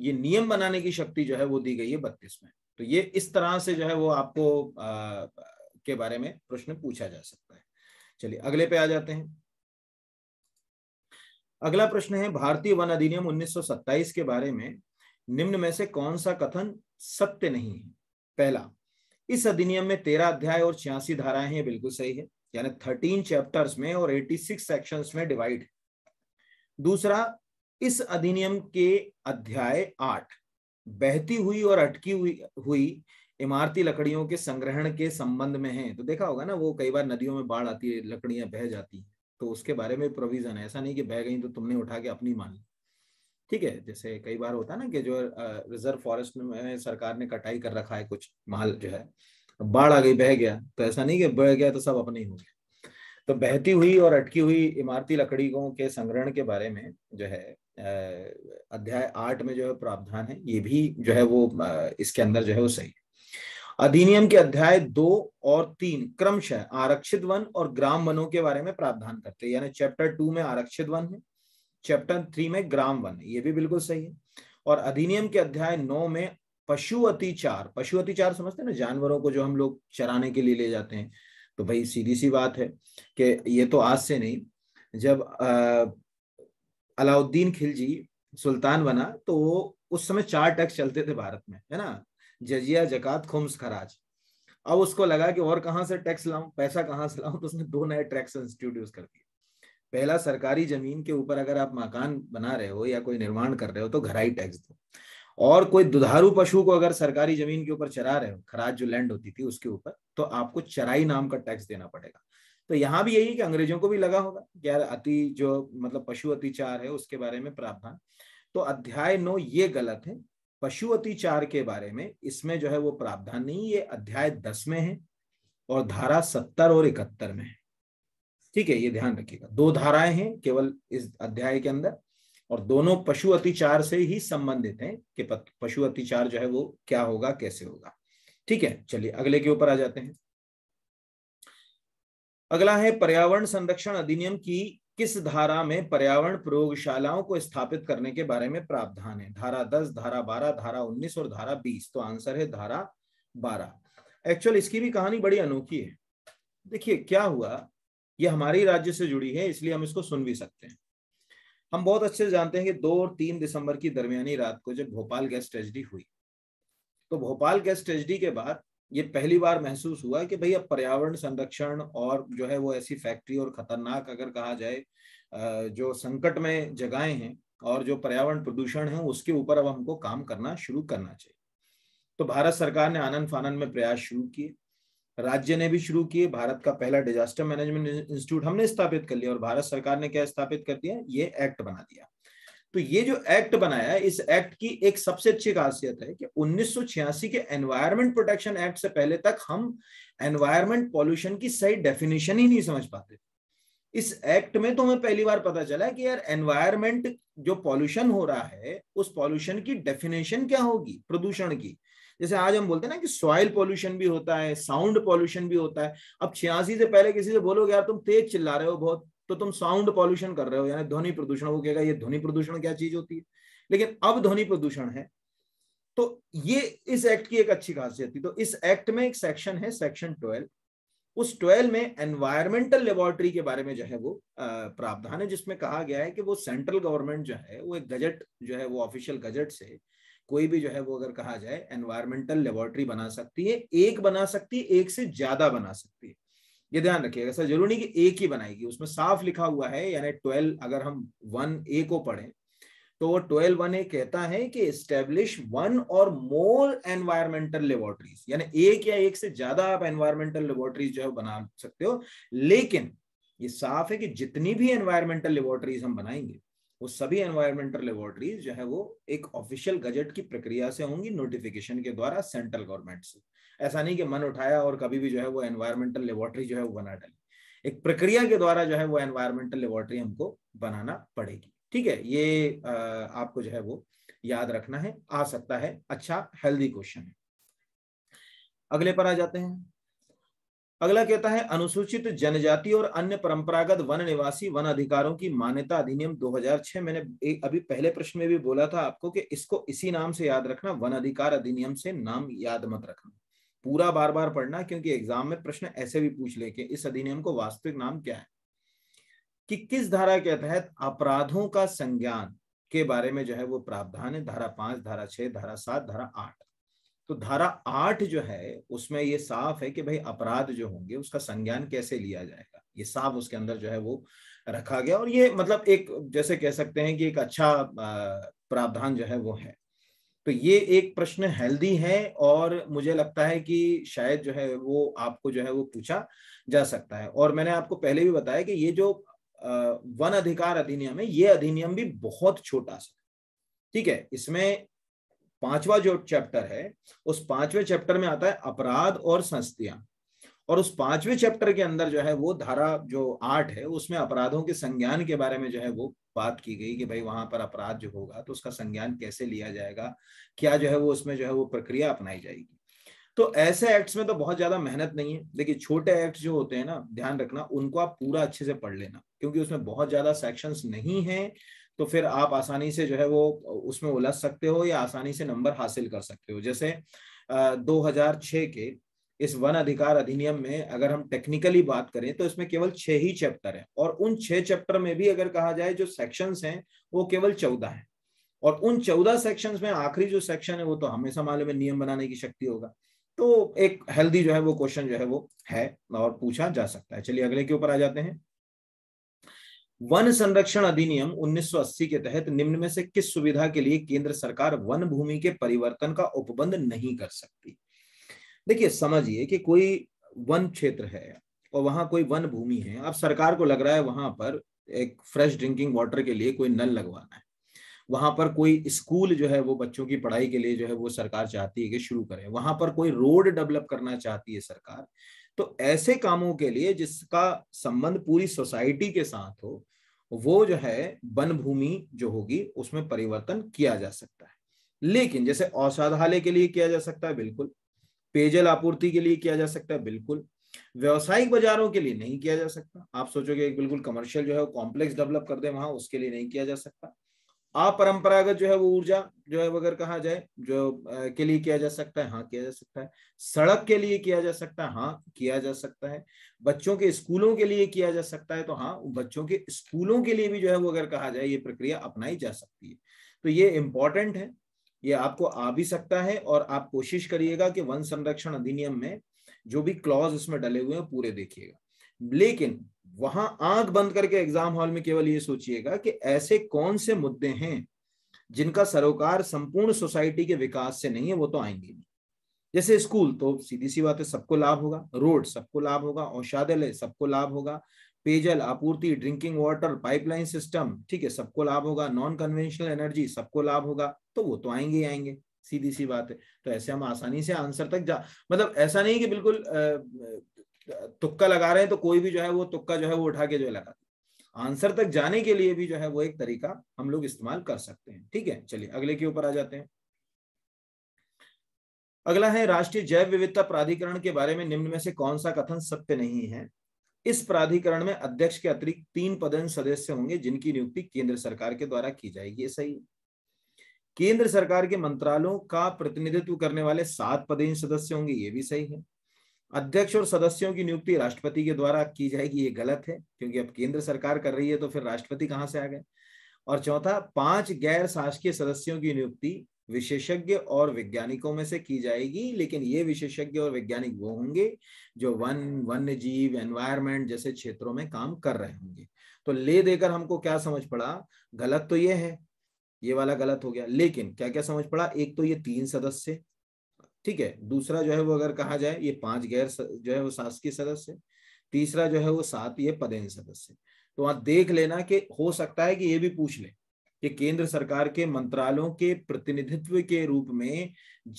Speaker 1: ये नियम बनाने की शक्ति जो है वो दी गई है बत्तीस में तो ये इस तरह से जो है वो आपको आ, के बारे में प्रश्न पूछा जा सकता है चलिए अगले पे आ जाते हैं अगला प्रश्न है भारतीय वन अधिनियम 1927 के बारे में निम्न में से कौन सा कथन सत्य नहीं है पहला इस अधिनियम में तेरह अध्याय और छियासी धाराएं हैं बिल्कुल सही है यानी थर्टीन चैप्टर्स में और एटी सिक्स सेक्शन में डिवाइड दूसरा इस अधिनियम के अध्याय आठ बहती हुई और अटकी हुई हुई इमारती लकड़ियों के संग्रहण के संबंध में है तो देखा होगा ना वो कई बार नदियों में बाढ़ आती है लकड़ियां बह जाती हैं तो उसके बारे में प्रोविजन है ऐसा नहीं कि बह गई तो तुमने उठा के अपनी मान ली ठीक है जैसे कई बार होता है ना कि जो रिजर्व फॉरेस्ट में सरकार ने कटाई कर रखा है कुछ माल जो है बाढ़ आ गई बह गया तो ऐसा नहीं कि बह गया तो सब अपने ही हो गया तो बहती हुई और अटकी हुई इमारती लकड़ियों के संग्रहण के बारे में जो है अध्याय आठ में जो है प्रावधान है ये भी जो है वो इसके अंदर जो है वो सही अधिनियम के अध्याय दो और तीन क्रमशः आरक्षित वन और ग्राम वनों के बारे में प्रावधान करते हैं यानी चैप्टर टू में आरक्षित वन है चैप्टर थ्री में ग्राम वन है ये भी बिल्कुल सही है और अधिनियम के अध्याय नौ में पशु अतिचार पशु अतिचार समझते हैं ना जानवरों को जो हम लोग चराने के लिए ले जाते हैं तो भाई सीधी सी बात है कि ये तो आज से नहीं जब अलाउद्दीन खिलजी सुल्तान बना तो उस समय चार टैक्स चलते थे भारत में है ना जजिया जकात खुम्स खराज अब उसको लगा कि और कहाँ से टैक्स लाऊं पैसा कहाँ से लाऊं तो उसने दो नए टैक्स इंस्टीट्यूट कर दिए पहला सरकारी जमीन के ऊपर अगर आप मकान बना रहे हो या कोई निर्माण कर रहे हो तो घराई टैक्स दो और कोई दुधारू पशु को अगर सरकारी जमीन के ऊपर चरा रहे हो खराज जो लैंड होती थी उसके ऊपर तो आपको चराई नाम का टैक्स देना पड़ेगा तो यहाँ भी यही कि अंग्रेजों को भी लगा होगा यार अति जो मतलब पशु अतिचार है उसके बारे में प्रावधान तो अध्याय नो ये गलत है पशु अतिचार के बारे में इसमें जो है वो प्रावधान नहीं ये अध्याय दस में है और धारा सत्तर और इकहत्तर में है ठीक है ये ध्यान रखिएगा दो धाराएं हैं केवल इस अध्याय के अंदर और दोनों पशु अतिचार से ही संबंधित हैं कि पशु अतिचार जो है वो क्या होगा कैसे होगा ठीक है चलिए अगले के ऊपर आ जाते हैं अगला है पर्यावरण संरक्षण अधिनियम की किस धारा में पर्यावरण प्रयोगशालाओं को स्थापित करने के बारे में प्रावधान है धारा दस धारा बारह धारा उन्नीस और धारा बीस तो आंसर है धारा बारह एक्चुअल इसकी भी कहानी बड़ी अनोखी है देखिए क्या हुआ ये हमारी राज्य से जुड़ी है इसलिए हम इसको सुन भी सकते हैं हम बहुत अच्छे से जानते हैं कि दो और तीन दिसंबर की दरमियानी रात को जब भोपाल गैस ट्रेजडी हुई तो भोपाल गैस ट्रेजडी के बाद ये पहली बार महसूस हुआ कि भाई अब पर्यावरण संरक्षण और जो है वो ऐसी फैक्ट्री और खतरनाक अगर कहा जाए जो संकट में जगहें हैं और जो पर्यावरण प्रदूषण है उसके ऊपर अब हमको काम करना शुरू करना चाहिए तो भारत सरकार ने आनंद फानंद में प्रयास शुरू किए राज्य ने भी शुरू किए भारत का पहला डिजास्टर मैनेजमेंट इंस्टीट्यूट हमने स्थापित कर लिया और भारत सरकार ने क्या स्थापित कर दिया ये एक्ट बना दिया तो ये जो एक्ट बनाया इस एक्ट की एक सबसे अच्छी खासियत है कि 1986 के एनवायरमेंट प्रोटेक्शन एक्ट से पहले तक हम एनवायरमेंट पॉल्यूशन की सही डेफिनेशन ही नहीं समझ पाते इस एक्ट में तो हमें पहली बार पता चला कि यार एनवायरमेंट जो पॉल्यूशन हो रहा है उस पॉल्यूशन की डेफिनेशन क्या होगी प्रदूषण की जैसे आज हम बोलते हैं ना कि सॉइल पॉल्यूशन भी होता है साउंड पॉल्यूशन भी होता है अब छियासी से पहले किसी से बोलोगे यार तुम तेज चिल्ला रहे हो बहुत तो तुम साउंड पॉल्यूशन कर रहे हो यानी ध्वनि प्रदूषण वो कहेगा ये ध्वनि प्रदूषण क्या चीज होती है लेकिन अब ध्वनि प्रदूषण है तो ये इस एक्ट की एक अच्छी खासियत थी तो इस एक्ट में एक सेक्शन है सेक्शन ट्वेल्व उस ट्वेल्व में एनवायरमेंटल लेबोरेटरी के बारे में जो है वो प्रावधान है जिसमें कहा गया है कि वो सेंट्रल गवर्नमेंट जो है वो एक गजट जो है वो ऑफिशियल गजट से कोई भी जो है वो अगर कहा जाए एनवायरमेंटल लेबोरेटरी बना सकती है एक बना सकती है एक से ज्यादा बना सकती है ये ध्यान रखिएगा सर जरूरी नहीं कि एक ही बनाएगी उसमें साफ लिखा हुआ है यानी ट्वेल्व अगर हम वन ए को पढ़ें तो वो ट्वेल्व वन ए कहता है कि स्टेब्लिश वन और मोर एनवायरमेंटल लेबोरेटरीज यानी एक या एक से ज्यादा आप एनवायरमेंटल लेबोरेटरीज जो है बना सकते हो लेकिन ये साफ है कि जितनी भी एनवायरमेंटल लेबोरेटरीज हम बनाएंगे वो सभी एनवायरमेंटल लेबोरेटरीज जो है वो एक ऑफिशियल गजट की प्रक्रिया से होंगी नोटिफिकेशन के द्वारा सेंट्रल गवर्नमेंट से ऐसा नहीं कि मन उठाया और कभी भी जो है वो एनवायरमेंटल लेबोरेटरी जो है वो बना डाली एक प्रक्रिया के द्वारा जो है वो एनवायरमेंटल लेबोरेटरी हमको बनाना पड़ेगी ठीक है ये आपको जो है वो याद रखना है आ सकता है अच्छा हेल्दी क्वेश्चन है अगले पर आ जाते हैं अगला कहता है अनुसूचित जनजाति और अन्य परंपरागत वन निवासी वन अधिकारों की मान्यता अधिनियम 2006 मैंने अभी पहले प्रश्न में भी बोला था आपको कि इसको इसी नाम से याद रखना वन अधिकार अधिनियम से नाम याद मत रखना पूरा बार बार पढ़ना क्योंकि एग्जाम में प्रश्न ऐसे भी पूछ ले कि इस अधिनियम को वास्तविक नाम क्या है कि किस धारा के तहत अपराधों का संज्ञान के बारे में जो है वो प्रावधान है धारा पांच धारा छह धारा सात धारा आठ तो धारा आठ जो है उसमें ये साफ है कि भाई अपराध जो होंगे उसका संज्ञान कैसे लिया जाएगा ये साफ उसके अंदर जो है वो रखा गया और ये मतलब एक जैसे कह सकते हैं कि एक अच्छा प्रावधान जो है वो है तो ये एक प्रश्न हेल्दी है और मुझे लगता है कि शायद जो है वो आपको जो है वो पूछा जा सकता है और मैंने आपको पहले भी बताया कि ये जो वन अधिकार अधिनियम है ये अधिनियम भी बहुत छोटा सा ठीक है इसमें पांचवा जो चैप्टर है उस पांचवे चैप्टर में आता है अपराध और संस्थियां और उस पांचवे चैप्टर के अंदर जो है वो धारा जो आठ है उसमें अपराधों के संज्ञान के बारे में जो है वो बात की गई कि भाई वहां पर अपराध जो होगा तो उसका संज्ञान कैसे लिया जाएगा क्या जो है वो उसमें जो है वो प्रक्रिया अपनाई जाएगी तो ऐसे एक्ट्स में तो बहुत ज्यादा मेहनत नहीं है देखिए छोटे एक्ट जो होते हैं ना ध्यान रखना उनको आप पूरा अच्छे से पढ़ लेना क्योंकि उसमें बहुत ज्यादा सेक्शंस नहीं है तो फिर आप आसानी से जो है वो उसमें उलझ सकते हो या आसानी से नंबर हासिल कर सकते हो जैसे हजार छ के इस वन अधिकार अधिनियम में अगर हम टेक्निकली बात करें तो इसमें केवल छह ही चैप्टर हैं और उन छह चैप्टर में भी अगर कहा जाए जो सेक्शंस हैं वो केवल चौदह हैं और उन चौदह सेक्शंस में आखिरी जो सेक्शन है वो तो हमेशा मालूम है नियम बनाने की शक्ति होगा तो एक हेल्दी जो है वो क्वेश्चन जो है वो है और पूछा जा सकता है चलिए अगले के ऊपर आ जाते हैं वन संरक्षण अधिनियम 1980 के तहत निम्न में से किस सुविधा के लिए केंद्र सरकार वन भूमि के परिवर्तन का उपबंध नहीं कर सकती देखिए समझिए कि कोई वन क्षेत्र है और वहां कोई वन भूमि है अब सरकार को लग रहा है वहां पर एक फ्रेश ड्रिंकिंग वाटर के लिए कोई नल लगवाना है वहां पर कोई स्कूल जो है वो बच्चों की पढ़ाई के लिए जो है वो सरकार चाहती है कि शुरू करें वहां पर कोई रोड डेवलप करना चाहती है सरकार तो ऐसे कामों के लिए जिसका संबंध पूरी सोसाइटी के साथ हो वो जो है वन भूमि जो होगी उसमें परिवर्तन किया जा सकता है लेकिन जैसे औषधालय के लिए किया जा सकता है बिल्कुल पेयजल आपूर्ति के लिए किया जा सकता है बिल्कुल व्यवसायिक बाजारों के लिए नहीं किया जा सकता आप सोचोगे बिल्कुल कमर्शियल जो है कॉम्प्लेक्स डेवलप कर दे वहां उसके लिए नहीं किया जा सकता अपरंपरागत जो है वो ऊर्जा जो है अगर कहा जाए जो के लिए किया जा सकता है हाँ किया जा सकता है सड़क के लिए किया जा सकता है हाँ किया जा सकता है बच्चों के स्कूलों के लिए किया जा सकता है तो हाँ बच्चों के स्कूलों के लिए भी जो है वो अगर कहा जाए ये प्रक्रिया अपनाई जा सकती है तो ये इंपॉर्टेंट है ये आपको आ भी सकता है और आप कोशिश करिएगा कि वन संरक्षण अधिनियम में जो भी क्लॉज इसमें डले हुए हैं पूरे देखिएगा लेकिन वहां आंख बंद करके एग्जाम हॉल में केवल ये सोचिएगा कि ऐसे कौन से मुद्दे हैं जिनका सरोकार संपूर्ण सोसाइटी के विकास से नहीं है वो तो आएंगे नहीं जैसे स्कूल तो सीधी सी बात है सबको लाभ होगा रोड सबको लाभ होगा औषधालय सबको लाभ होगा पेयजल आपूर्ति ड्रिंकिंग वाटर पाइपलाइन सिस्टम ठीक है सबको लाभ होगा नॉन कन्वेंशनल एनर्जी सबको लाभ होगा तो वो तो आएंगे ही आएंगे सीधी सी बात है तो ऐसे हम आसानी से आंसर तक जा मतलब ऐसा नहीं कि बिल्कुल तुक्का लगा रहे हैं तो कोई भी जो है वो तुक्का जो है वो उठा के जो है लगा आंसर तक जाने के लिए भी जो है वो एक तरीका हम लोग इस्तेमाल कर सकते हैं ठीक है चलिए अगले के ऊपर आ जाते हैं अगला है राष्ट्रीय जैव विविधता प्राधिकरण के बारे में निम्न में से कौन सा कथन सत्य नहीं है इस प्राधिकरण में अध्यक्ष के अतिरिक्त तीन पदन सदस्य होंगे जिनकी नियुक्ति केंद्र सरकार के द्वारा की जाएगी सही केंद्र सरकार के मंत्रालयों का प्रतिनिधित्व करने वाले सात पदेन सदस्य होंगे ये भी सही है अध्यक्ष और सदस्यों की नियुक्ति राष्ट्रपति के द्वारा की जाएगी ये गलत है क्योंकि अब केंद्र सरकार कर रही है तो फिर राष्ट्रपति कहाँ से आ गए और चौथा पांच गैर शासकीय सदस्यों की नियुक्ति विशेषज्ञ और वैज्ञानिकों में से की जाएगी लेकिन ये विशेषज्ञ और वैज्ञानिक वो होंगे जो वन वन्य जीव एनवायरमेंट जैसे क्षेत्रों में काम कर रहे होंगे तो ले देकर हमको क्या समझ पड़ा गलत तो ये है ये वाला गलत हो गया लेकिन क्या क्या समझ पड़ा एक तो ये तीन सदस्य ठीक है दूसरा जो है वो अगर कहा जाए ये पांच गैर जो है वो शासकीय सदस्य तीसरा जो है वो सात ये पदेन सदस्य तो वहां देख लेना कि हो सकता है कि ये भी पूछ ले कि केंद्र सरकार के मंत्रालयों के प्रतिनिधित्व के रूप में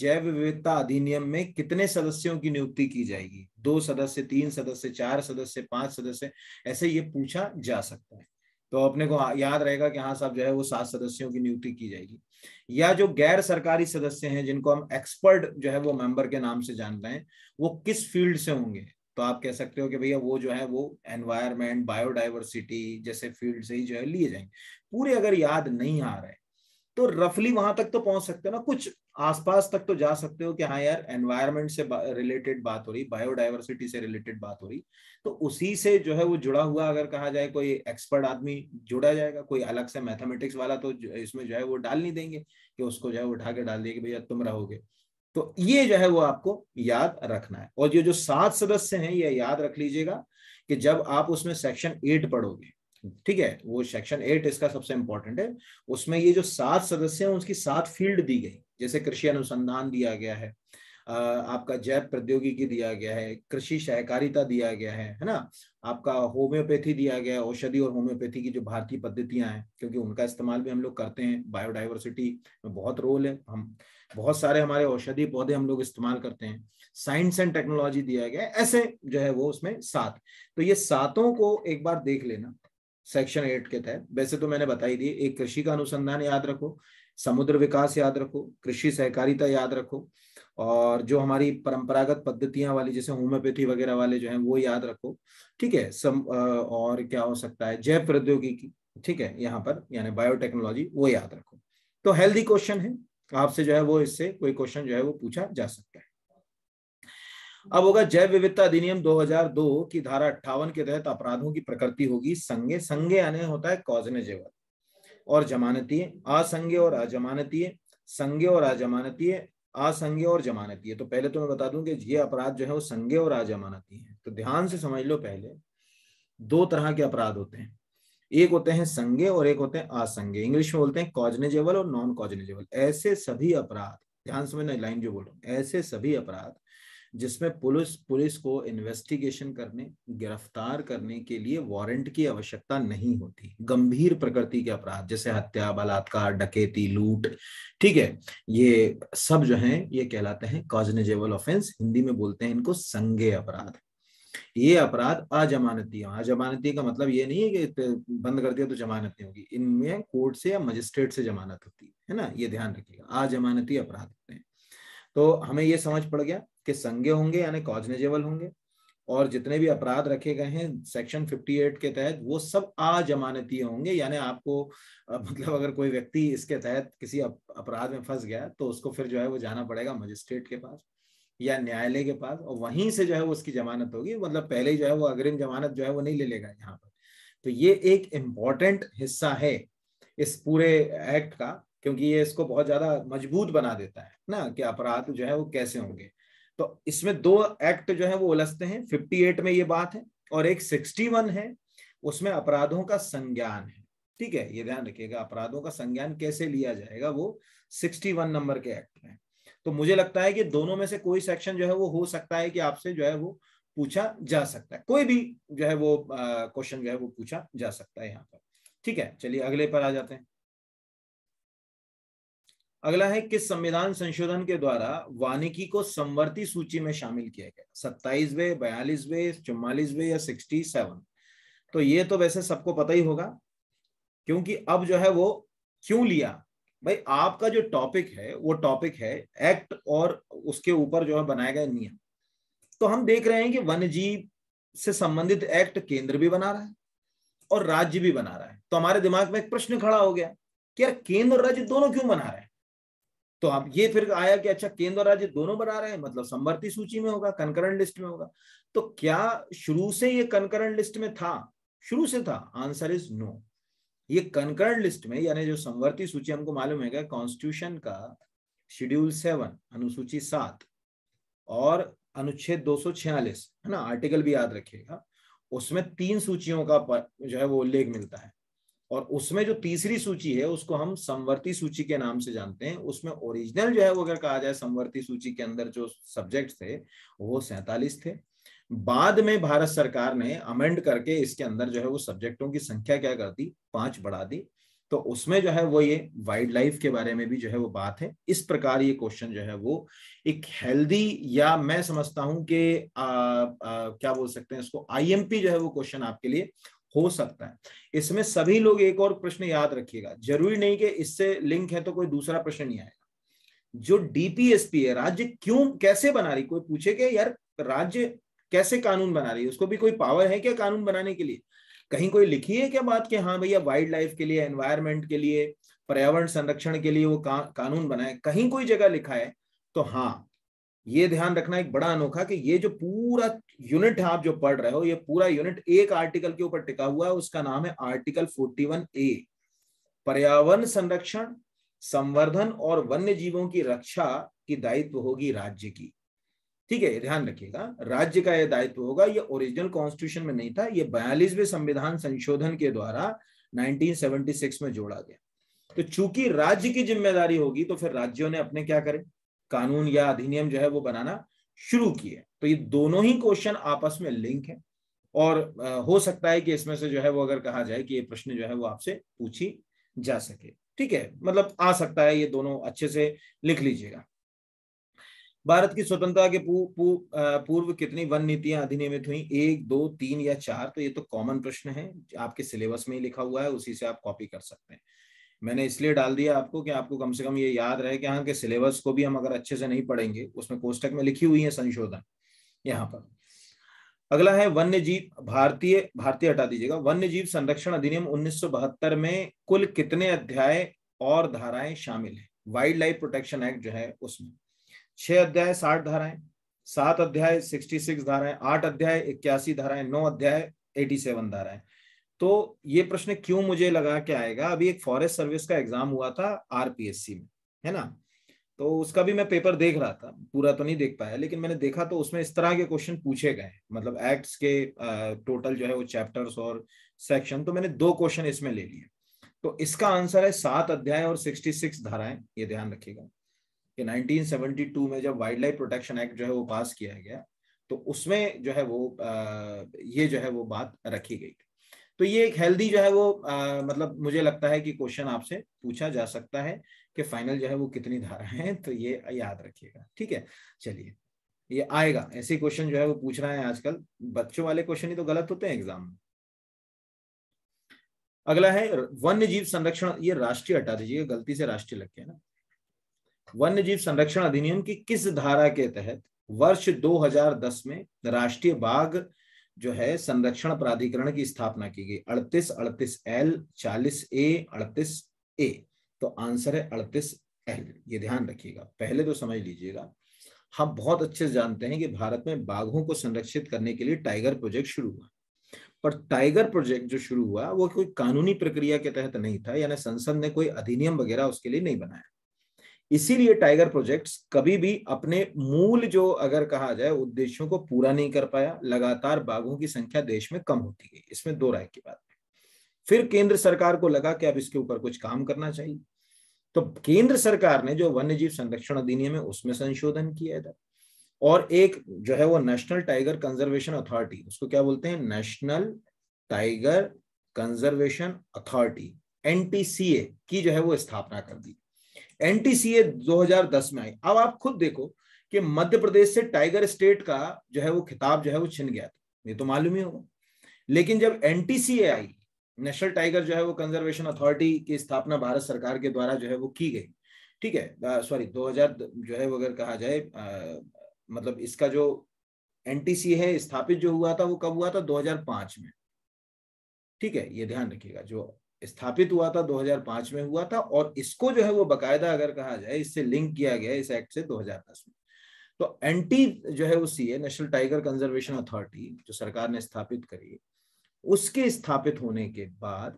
Speaker 1: जैव विविधता अधिनियम में कितने सदस्यों की नियुक्ति की जाएगी दो सदस्य तीन सदस्य चार सदस्य पांच सदस्य ऐसे ये पूछा जा सकता है तो अपने को याद रहेगा कि हाँ साहब जो है वो सात सदस्यों की नियुक्ति की जाएगी या जो गैर सरकारी सदस्य हैं जिनको हम एक्सपर्ट जो है वो मेंबर के नाम से जान रहे हैं वो किस फील्ड से होंगे तो आप कह सकते हो कि भैया वो जो है वो एनवायरमेंट बायोडाइवर्सिटी जैसे फील्ड से ही जो है लिए जाएंगे पूरे अगर याद नहीं आ रहे तो रफली वहां तक तो पहुंच सकते हैं ना कुछ आसपास तक तो जा सकते हो कि हाँ यार एनवायरमेंट से रिलेटेड बात हो रही बायोडाइवर्सिटी से रिलेटेड बात हो रही तो उसी से जो है वो जुड़ा हुआ अगर कहा जाए कोई एक्सपर्ट आदमी जुड़ा जाएगा कोई अलग से मैथमेटिक्स वाला तो इसमें जो है वो डाल नहीं देंगे कि उसको जो है उठा के डाल दिए कि भैया तुम रहोगे तो ये जो है वो आपको याद रखना है और ये जो सात सदस्य हैं ये याद रख लीजिएगा कि जब आप उसमें सेक्शन एट पढ़ोगे ठीक है वो सेक्शन एट इसका सबसे इंपॉर्टेंट है उसमें ये जो सात सदस्य हैं उसकी सात फील्ड दी गई जैसे कृषि अनुसंधान दिया गया है आपका जैव प्रौद्योगिकी दिया गया है कृषि सहकारिता दिया गया है है ना आपका होम्योपैथी दिया गया है औषधि और होम्योपैथी की जो भारतीय पद्धतियां हैं क्योंकि उनका इस्तेमाल भी हम लोग करते हैं बायोडाइवर्सिटी में बहुत रोल है हम बहुत सारे हमारे औषधि पौधे हम लोग इस्तेमाल करते हैं साइंस एंड टेक्नोलॉजी दिया गया है ऐसे जो है वो उसमें सात तो ये सातों को एक बार देख लेना सेक्शन एट के तहत वैसे तो मैंने बताई दी एक कृषि का अनुसंधान याद रखो समुद्र विकास याद रखो कृषि सहकारिता याद रखो और जो हमारी परंपरागत पद्धतियां वाली जैसे होम्योपैथी वगैरह वाले जो हैं वो याद रखो ठीक है सम और क्या हो सकता है जैव प्रौद्योगिकी ठीक है यहाँ पर यानी बायोटेक्नोलॉजी वो याद रखो तो हेल्दी क्वेश्चन है आपसे जो है वो इससे कोई क्वेश्चन जो है वो पूछा जा सकता है अब होगा जैव विविधता अधिनियम 2002 की धारा अट्ठावन के तहत अपराधों की प्रकृति होगी संगे संगे यानी होता है कॉजने जेवर और जमानतीय असंज्ञ और अजमानतीय संज्ञ और अजमानतीय असंज्ञ और जमानतीय तो पहले तो मैं बता दूं कि ये अपराध जो है वो संज्ञ और अजमानतीय है तो ध्यान से समझ लो पहले दो तरह के अपराध होते हैं एक होते हैं संज्ञ और एक होते हैं असंज्ञ इंग्लिश में बोलते हैं कॉजनेजेबल और नॉन कॉजनेजेबल ऐसे सभी अपराध ध्यान समझना लाइन जो बोलो ऐसे सभी अपराध जिसमें पुलिस पुलिस को इन्वेस्टिगेशन करने गिरफ्तार करने के लिए वारंट की आवश्यकता नहीं होती गंभीर प्रकृति के अपराध जैसे हत्या बलात्कार डकैती लूट ठीक है ये सब जो है ये कहलाते हैं कॉजनेजेबल ऑफेंस हिंदी में बोलते हैं इनको संघे अपराध ये अपराध अजमानती अजमानती का मतलब ये नहीं है कि बंद कर दिया तो जमानत नहीं होगी इनमें कोर्ट से या मजिस्ट्रेट से जमानत होती है ना ये ध्यान रखिएगा अजमानती अपराध होते हैं तो हमें ये समझ पड़ गया के संज्ञ होंगे यानी कॉजनेजेबल होंगे और जितने भी अपराध रखे गए हैं सेक्शन 58 के तहत वो सब अजमानतीय होंगे यानी आपको मतलब अगर कोई व्यक्ति इसके तहत किसी अपराध में फंस गया तो उसको फिर जो है वो जाना पड़ेगा मजिस्ट्रेट के पास या न्यायालय के पास और वहीं से जो है वो उसकी जमानत होगी मतलब पहले ही जो है वो अग्रिम जमानत जो है वो नहीं ले लेगा यहाँ पर तो ये एक इम्पॉर्टेंट हिस्सा है इस पूरे एक्ट का क्योंकि ये इसको बहुत ज्यादा मजबूत बना देता है ना कि अपराध जो है वो कैसे होंगे तो इसमें दो एक्ट जो है वो उलझते हैं 58 में ये बात है और एक 61 है उसमें अपराधों का संज्ञान है ठीक है ये ध्यान रखिएगा अपराधों का संज्ञान कैसे लिया जाएगा वो 61 नंबर के एक्ट में तो मुझे लगता है कि दोनों में से कोई सेक्शन जो है वो हो सकता है कि आपसे जो है वो पूछा जा सकता है कोई भी जो है वो क्वेश्चन जो है वो पूछा जा सकता है यहाँ पर ठीक है चलिए अगले पर आ जाते हैं अगला है किस संविधान संशोधन के द्वारा वानिकी को संवर्ती सूची में शामिल किया गया सत्ताईसवे बयालीसवे चुम्बालीसवे या सिक्सटी सेवन तो ये तो वैसे सबको पता ही होगा क्योंकि अब जो है वो क्यों लिया भाई आपका जो टॉपिक है वो टॉपिक है एक्ट और उसके ऊपर जो है बनाए गए नियम तो हम देख रहे हैं कि वन्य जीव से संबंधित एक्ट केंद्र भी बना रहा है और राज्य भी बना रहा है तो हमारे दिमाग में एक प्रश्न खड़ा हो गया कि यार केंद्र और राज्य दोनों क्यों बना रहे हैं तो अब ये फिर आया कि अच्छा केंद्र और राज्य दोनों बना रहे हैं मतलब समवर्ती सूची में होगा कंकरण लिस्ट में होगा तो क्या शुरू से ये कंकरण लिस्ट में था शुरू से था आंसर इज नो ये कंकरण लिस्ट में यानी जो समवर्ती सूची हमको मालूम है कॉन्स्टिट्यूशन का शेड्यूल सेवन अनुसूची सात और अनुच्छेद दो है ना आर्टिकल भी याद रखिएगा उसमें तीन सूचियों का जो है वो उल्लेख मिलता है और उसमें जो तीसरी सूची है उसको हम समवर्ती सूची के नाम से जानते हैं उसमें ओरिजिनल जो है वो अगर कहा जाए समवर्ती सूची के अंदर जो सब्जेक्ट थे वो सैतालीस थे बाद में भारत सरकार ने अमेंड करके इसके अंदर जो है वो सब्जेक्टों की संख्या क्या कर दी पांच बढ़ा दी तो उसमें जो है वो ये वाइल्ड लाइफ के बारे में भी जो है वो बात है इस प्रकार ये क्वेश्चन जो है वो एक हेल्दी या मैं समझता हूं कि क्या बोल सकते हैं इसको आईएमपी जो है वो क्वेश्चन आपके लिए हो सकता है इसमें सभी लोग एक और प्रश्न याद रखिएगा जरूरी नहीं कि इससे लिंक है तो कोई दूसरा प्रश्न नहीं आएगा जो डीपीएसपी है राज्य क्यों कैसे बना रही कोई पूछे कि यार राज्य कैसे कानून बना रही है उसको भी कोई पावर है क्या कानून बनाने के लिए कहीं कोई लिखी है क्या बात कि हाँ भैया वाइल्ड लाइफ के लिए एनवायरमेंट के लिए पर्यावरण संरक्षण के लिए वो का, कानून बनाए कहीं कोई जगह लिखा है तो हाँ ये ध्यान रखना एक बड़ा अनोखा कि ये जो पूरा यूनिट है आप जो पढ़ रहे हो ये पूरा यूनिट एक आर्टिकल के ऊपर टिका हुआ है उसका नाम है आर्टिकल 41 ए पर्यावरण संरक्षण संवर्धन और वन्य जीवों की रक्षा की दायित्व होगी राज्य की ठीक है ध्यान रखिएगा राज्य का यह दायित्व होगा यह ओरिजिनल कॉन्स्टिट्यूशन में नहीं था यह बयालीसवें संविधान संशोधन के द्वारा 1976 में जोड़ा गया तो चूंकि राज्य की जिम्मेदारी होगी तो फिर राज्यों ने अपने क्या करें कानून या अधिनियम जो है वो बनाना शुरू किए तो ये दोनों ही क्वेश्चन आपस में लिंक है और हो सकता है कि इसमें से जो है वो अगर कहा जाए कि ये प्रश्न जो है वो आपसे पूछी जा सके ठीक है मतलब आ सकता है ये दोनों अच्छे से लिख लीजिएगा भारत की स्वतंत्रता के पू, पू, पूर्व कितनी वन नीतियां अधिनियमित हुई एक दो तीन या चार तो ये तो कॉमन प्रश्न है आपके सिलेबस में ही लिखा हुआ है उसी से आप कॉपी कर सकते हैं मैंने इसलिए डाल दिया आपको कि आपको कम से कम ये याद रहे कि हाँ कि सिलेबस को भी हम अगर अच्छे से नहीं पढ़ेंगे उसमें कोष्टक में लिखी हुई है संशोधन यहाँ पर अगला है वन्य जीव भारतीय भारतीय हटा दीजिएगा वन्य जीव संरक्षण अधिनियम उन्नीस में कुल कितने अध्याय और धाराएं शामिल है वाइल्ड लाइफ प्रोटेक्शन एक्ट जो है उसमें छह अध्याय साठ धाराएं सात अध्याय सिक्सटी सिक्स धाराएं आठ अध्याय इक्यासी धाराएं नौ अध्याय एटी सेवन धाराएं तो ये प्रश्न क्यों मुझे लगा के आएगा अभी एक फॉरेस्ट सर्विस का एग्जाम हुआ था आरपीएससी में है ना तो उसका भी मैं पेपर देख रहा था पूरा तो नहीं देख पाया लेकिन मैंने देखा तो उसमें इस तरह के क्वेश्चन पूछे गए मतलब एक्ट्स के टोटल जो है वो चैप्टर्स और सेक्शन तो मैंने दो क्वेश्चन इसमें ले लिए तो इसका आंसर है सात अध्याय और सिक्सटी सिक्स धाराएं ये ध्यान रखिएगा कि 1972 में जब वाइल्ड लाइफ प्रोटेक्शन एक्ट जो है वो पास किया गया तो उसमें जो है वो ये जो है वो बात रखी गई तो ये एक हेल्दी जो है वो आ, मतलब मुझे लगता है कि क्वेश्चन आपसे पूछा जा सकता है कि फाइनल जो है वो कितनी धारा है तो ये याद रखिएगा ठीक है चलिए ये आएगा ऐसे क्वेश्चन जो है वो पूछ रहा है आजकल बच्चों वाले क्वेश्चन ही तो गलत होते हैं एग्जाम में अगला है वन्य जीव संरक्षण ये राष्ट्रीय हटा दीजिए गलती से राष्ट्रीय लग गया ना वन्य जीव संरक्षण अधिनियम की किस धारा के तहत वर्ष 2010 में राष्ट्रीय बाघ जो है संरक्षण प्राधिकरण की स्थापना की गई अड़तीस अड़तीस एल चालीस ए अड़तीस ए तो आंसर है अड़तीस एल ये ध्यान रखिएगा पहले तो समझ लीजिएगा हम बहुत अच्छे से जानते हैं कि भारत में बाघों को संरक्षित करने के लिए टाइगर प्रोजेक्ट शुरू हुआ पर टाइगर प्रोजेक्ट जो शुरू हुआ वो कोई कानूनी प्रक्रिया के तहत नहीं था यानी संसद ने कोई अधिनियम वगैरह उसके लिए नहीं बनाया इसीलिए टाइगर प्रोजेक्ट्स कभी भी अपने मूल जो अगर कहा जाए उद्देश्यों को पूरा नहीं कर पाया लगातार बाघों की संख्या देश में कम होती गई इसमें दो राय की बात है फिर केंद्र सरकार को लगा कि अब इसके ऊपर कुछ काम करना चाहिए तो केंद्र सरकार ने जो वन्य जीव संरक्षण अधिनियम है उसमें संशोधन किया था और एक जो है वो नेशनल टाइगर कंजर्वेशन अथॉरिटी उसको क्या बोलते हैं national tiger conservation authority NTCA की जो है वो स्थापना कर दी एनटीसीए 2010 में आई अब आप खुद देखो कि मध्य प्रदेश से टाइगर स्टेट का जो है वो खिताब जो है वो छिन गया था ये तो मालूम ही होगा लेकिन जब एनटीसीए आई नेशनल टाइगर जो है वो कंजर्वेशन अथॉरिटी की स्थापना भारत सरकार के द्वारा जो है वो की गई ठीक है सॉरी 2000 जो है वो अगर कहा जाए आ, मतलब इसका जो एनटीसी है स्थापित जो हुआ था वो कब हुआ था 2005 में ठीक है ये ध्यान रखिएगा जो स्थापित हुआ था 2005 में हुआ था और इसको जो है वो बकायदा अगर कहा जाए इससे लिंक किया गया इस एक्ट से 2010 में तो एंटी जो है वो सी नेशनल टाइगर कंजर्वेशन अथॉरिटी जो सरकार ने स्थापित करी उसके स्थापित होने के बाद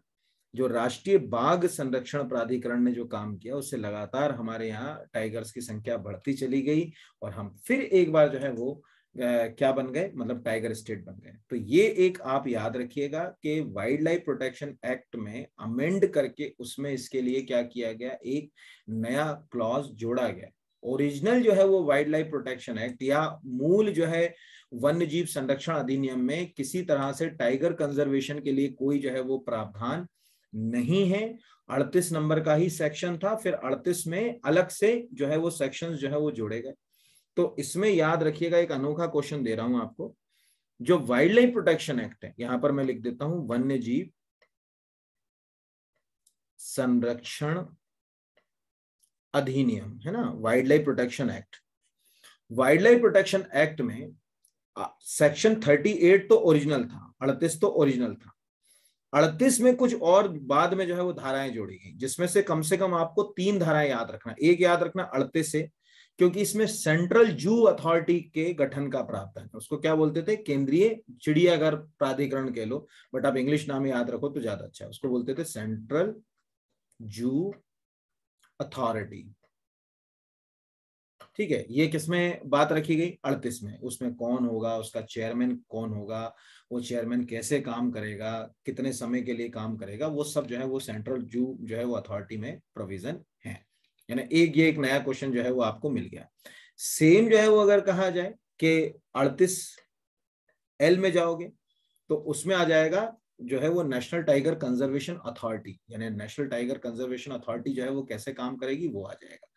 Speaker 1: जो राष्ट्रीय बाघ संरक्षण प्राधिकरण ने जो काम किया उससे लगातार हमारे यहाँ टाइगर्स की संख्या बढ़ती चली गई और हम फिर एक बार जो है वो क्या बन गए मतलब टाइगर स्टेट बन गए तो ये एक आप याद रखिएगा कि वाइल्ड लाइफ प्रोटेक्शन एक्ट में अमेंड करके उसमें इसके लिए क्या किया गया एक नया क्लॉज जोड़ा गया ओरिजिनल जो है वो वाइल्ड लाइफ प्रोटेक्शन एक्ट या मूल जो है वन्य जीव संरक्षण अधिनियम में किसी तरह से टाइगर कंजर्वेशन के लिए कोई जो है वो प्रावधान नहीं है 38 नंबर का ही सेक्शन था फिर 38 में अलग से जो है वो सेक्शंस जो है वो जोड़े गए तो इसमें याद रखिएगा एक अनोखा क्वेश्चन दे रहा हूं आपको जो वाइल्ड लाइफ प्रोटेक्शन एक्ट है यहां पर मैं लिख देता हूं वन्य जीव संरक्षण अधिनियम है ना wild life protection act wild life protection act में सेक्शन 38 तो ओरिजिनल था 38 तो ओरिजिनल था 38 में कुछ और बाद में जो है वो धाराएं जोड़ी गई जिसमें से कम से कम आपको तीन धाराएं याद रखना एक याद रखना अड़तीस से क्योंकि इसमें सेंट्रल जू अथॉरिटी के गठन का प्रावधान उसको क्या बोलते थे केंद्रीय चिड़ियाघर प्राधिकरण कह लो बट आप इंग्लिश नाम याद रखो तो ज्यादा अच्छा है उसको बोलते थे सेंट्रल जू अथॉरिटी ठीक है ये किसमें बात रखी गई अड़तीस में उसमें कौन होगा उसका चेयरमैन कौन होगा वो चेयरमैन कैसे काम करेगा कितने समय के लिए काम करेगा वो सब जो है वो सेंट्रल जू जो है वो अथॉरिटी में प्रोविजन यानी एक ये एक नया क्वेश्चन जो है वो आपको मिल गया सेम जो है वो अगर कहा जाए कि अड़तीस एल में जाओगे तो उसमें आ जाएगा जो है वो नेशनल टाइगर कंजर्वेशन अथॉरिटी यानी नेशनल टाइगर कंजर्वेशन अथॉरिटी जो है वो कैसे काम करेगी वो आ जाएगा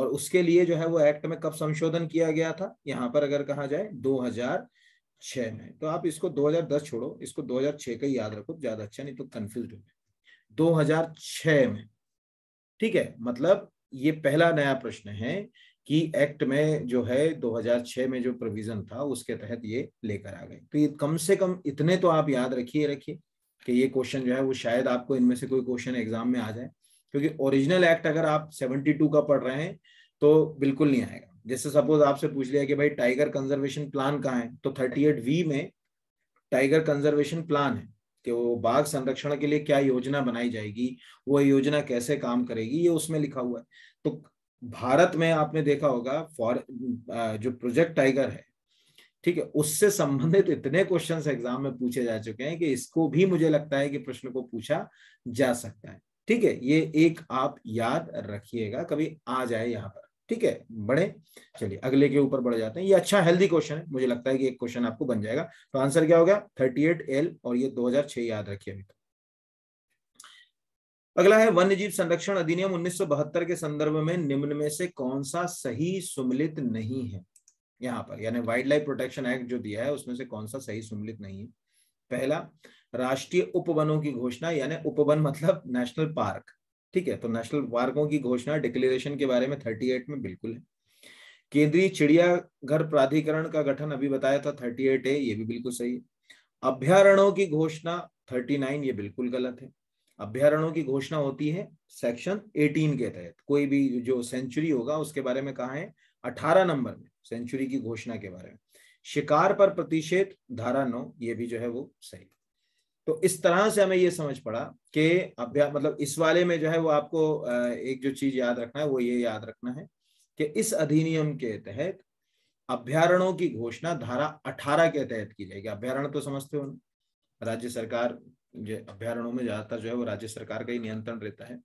Speaker 1: और उसके लिए जो है वो एक्ट में कब संशोधन किया गया था यहाँ पर अगर कहा जाए 2006 में तो आप इसको 2010 छोड़ो इसको 2006 का याद रखो ज्यादा अच्छा नहीं तो कंफ्यूज हो 2006 में ठीक है मतलब ये पहला नया प्रश्न है कि एक्ट में जो है 2006 में जो प्रोविजन था उसके तहत ये लेकर आ गए तो ये कम से कम इतने तो आप याद रखिए रखिए कि ये क्वेश्चन जो है वो शायद आपको इनमें से कोई क्वेश्चन एग्जाम में आ जाए क्योंकि ओरिजिनल एक्ट अगर आप 72 का पढ़ रहे हैं तो बिल्कुल नहीं आएगा जैसे सपोज आपसे पूछ लिया कि भाई टाइगर कंजर्वेशन प्लान कहाँ है तो थर्टी वी में टाइगर कंजर्वेशन प्लान है कि वो बाघ संरक्षण के लिए क्या योजना बनाई जाएगी वो योजना कैसे काम करेगी ये उसमें लिखा हुआ है तो भारत में आपने देखा होगा फॉर जो प्रोजेक्ट टाइगर है ठीक है उससे संबंधित इतने क्वेश्चंस एग्जाम में पूछे जा चुके हैं कि इसको भी मुझे लगता है कि प्रश्न को पूछा जा सकता है ठीक है ये एक आप याद रखिएगा कभी आ जाए यहाँ पर ठीक है बढ़े चलिए अगले के ऊपर बढ़ जाते हैं ये अच्छा हेल्दी क्वेश्चन है मुझे लगता है कि एक क्वेश्चन आपको बन जाएगा तो आंसर क्या हो गया थर्टी एट एल और ये दो हजार छह याद रखिए अभी अगला है वन्य जीव संरक्षण अधिनियम 1972 के संदर्भ में निम्न में से कौन सा सही सुमिलित नहीं है यहाँ पर यानी वाइल्ड लाइफ प्रोटेक्शन एक्ट जो दिया है उसमें से कौन सा सही सुमिलित नहीं है पहला राष्ट्रीय उपवनों की घोषणा यानी उपवन मतलब नेशनल पार्क ठीक है तो नेशनल पार्कों की घोषणा डिक्लेरेशन के बारे में थर्टी एट में बिल्कुल है केंद्रीय चिड़ियाघर प्राधिकरण का गठन अभी बताया था थर्टी एट ए ये भी बिल्कुल सही है अभ्यारणों की घोषणा थर्टी नाइन ये बिल्कुल गलत है अभ्यारणों की घोषणा होती है सेक्शन एटीन के तहत कोई भी जो सेंचुरी होगा उसके बारे में कहा है अठारह नंबर में सेंचुरी की घोषणा के बारे में शिकार पर प्रतिषेध धारा नौ ये भी जो है वो सही तो इस तरह से हमें ये समझ पड़ा कि अभ्यास मतलब इस वाले में जो है वो आपको एक जो चीज याद रखना है वो ये याद रखना है कि इस अधिनियम के तहत अभ्यारणों की घोषणा धारा अठारह के तहत की जाएगी अभ्यारण तो समझते हो राज्य सरकार अभ्यारणों में ज्यादातर जो है वो राज्य सरकार का ही नियंत्रण रहता है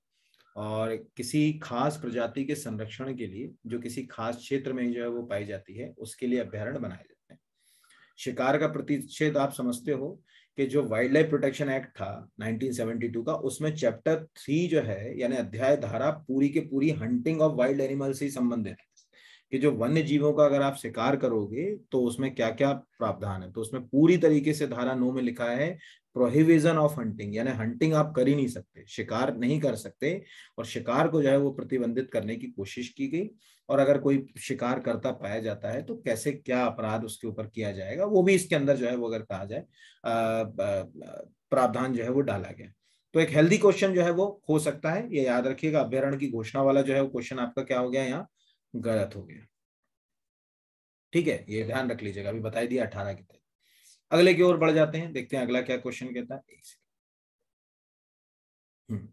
Speaker 1: और किसी खास प्रजाति के संरक्षण के लिए जो किसी खास क्षेत्र में जो है वो पाई जाती है उसके लिए अभ्यारण बनाए जाते हैं शिकार का प्रतिषेध आप समझते हो कि जो वाइल्ड लाइफ प्रोटेक्शन एक्ट था 1972 का उसमें चैप्टर थ्री जो है यानी अध्याय धारा पूरी के पूरी हंटिंग ऑफ वाइल्ड एनिमल से संबंधित है कि जो वन्य जीवों का अगर आप शिकार करोगे तो उसमें क्या क्या प्रावधान है तो उसमें पूरी तरीके से धारा नौ में लिखा है प्रोहिविजन ऑफ हंटिंग यानी हंटिंग आप कर ही नहीं सकते शिकार नहीं कर सकते और शिकार को जो है वो प्रतिबंधित करने की कोशिश की गई और अगर कोई शिकार करता पाया जाता है तो कैसे क्या अपराध उसके ऊपर किया जाएगा वो भी इसके अंदर जो है वो अगर कहा जाए प्रावधान जो है वो डाला गया तो एक हेल्दी क्वेश्चन जो है वो हो सकता है ये याद रखिएगा अभ्यारण की घोषणा वाला जो है वो क्वेश्चन आपका क्या हो गया यहाँ गलत हो गया ठीक है ये ध्यान रख लीजिएगा अभी बताई दिया अठारह की तहत अगले की ओर बढ़ जाते हैं देखते हैं अगला क्या क्वेश्चन कहता है हम्म।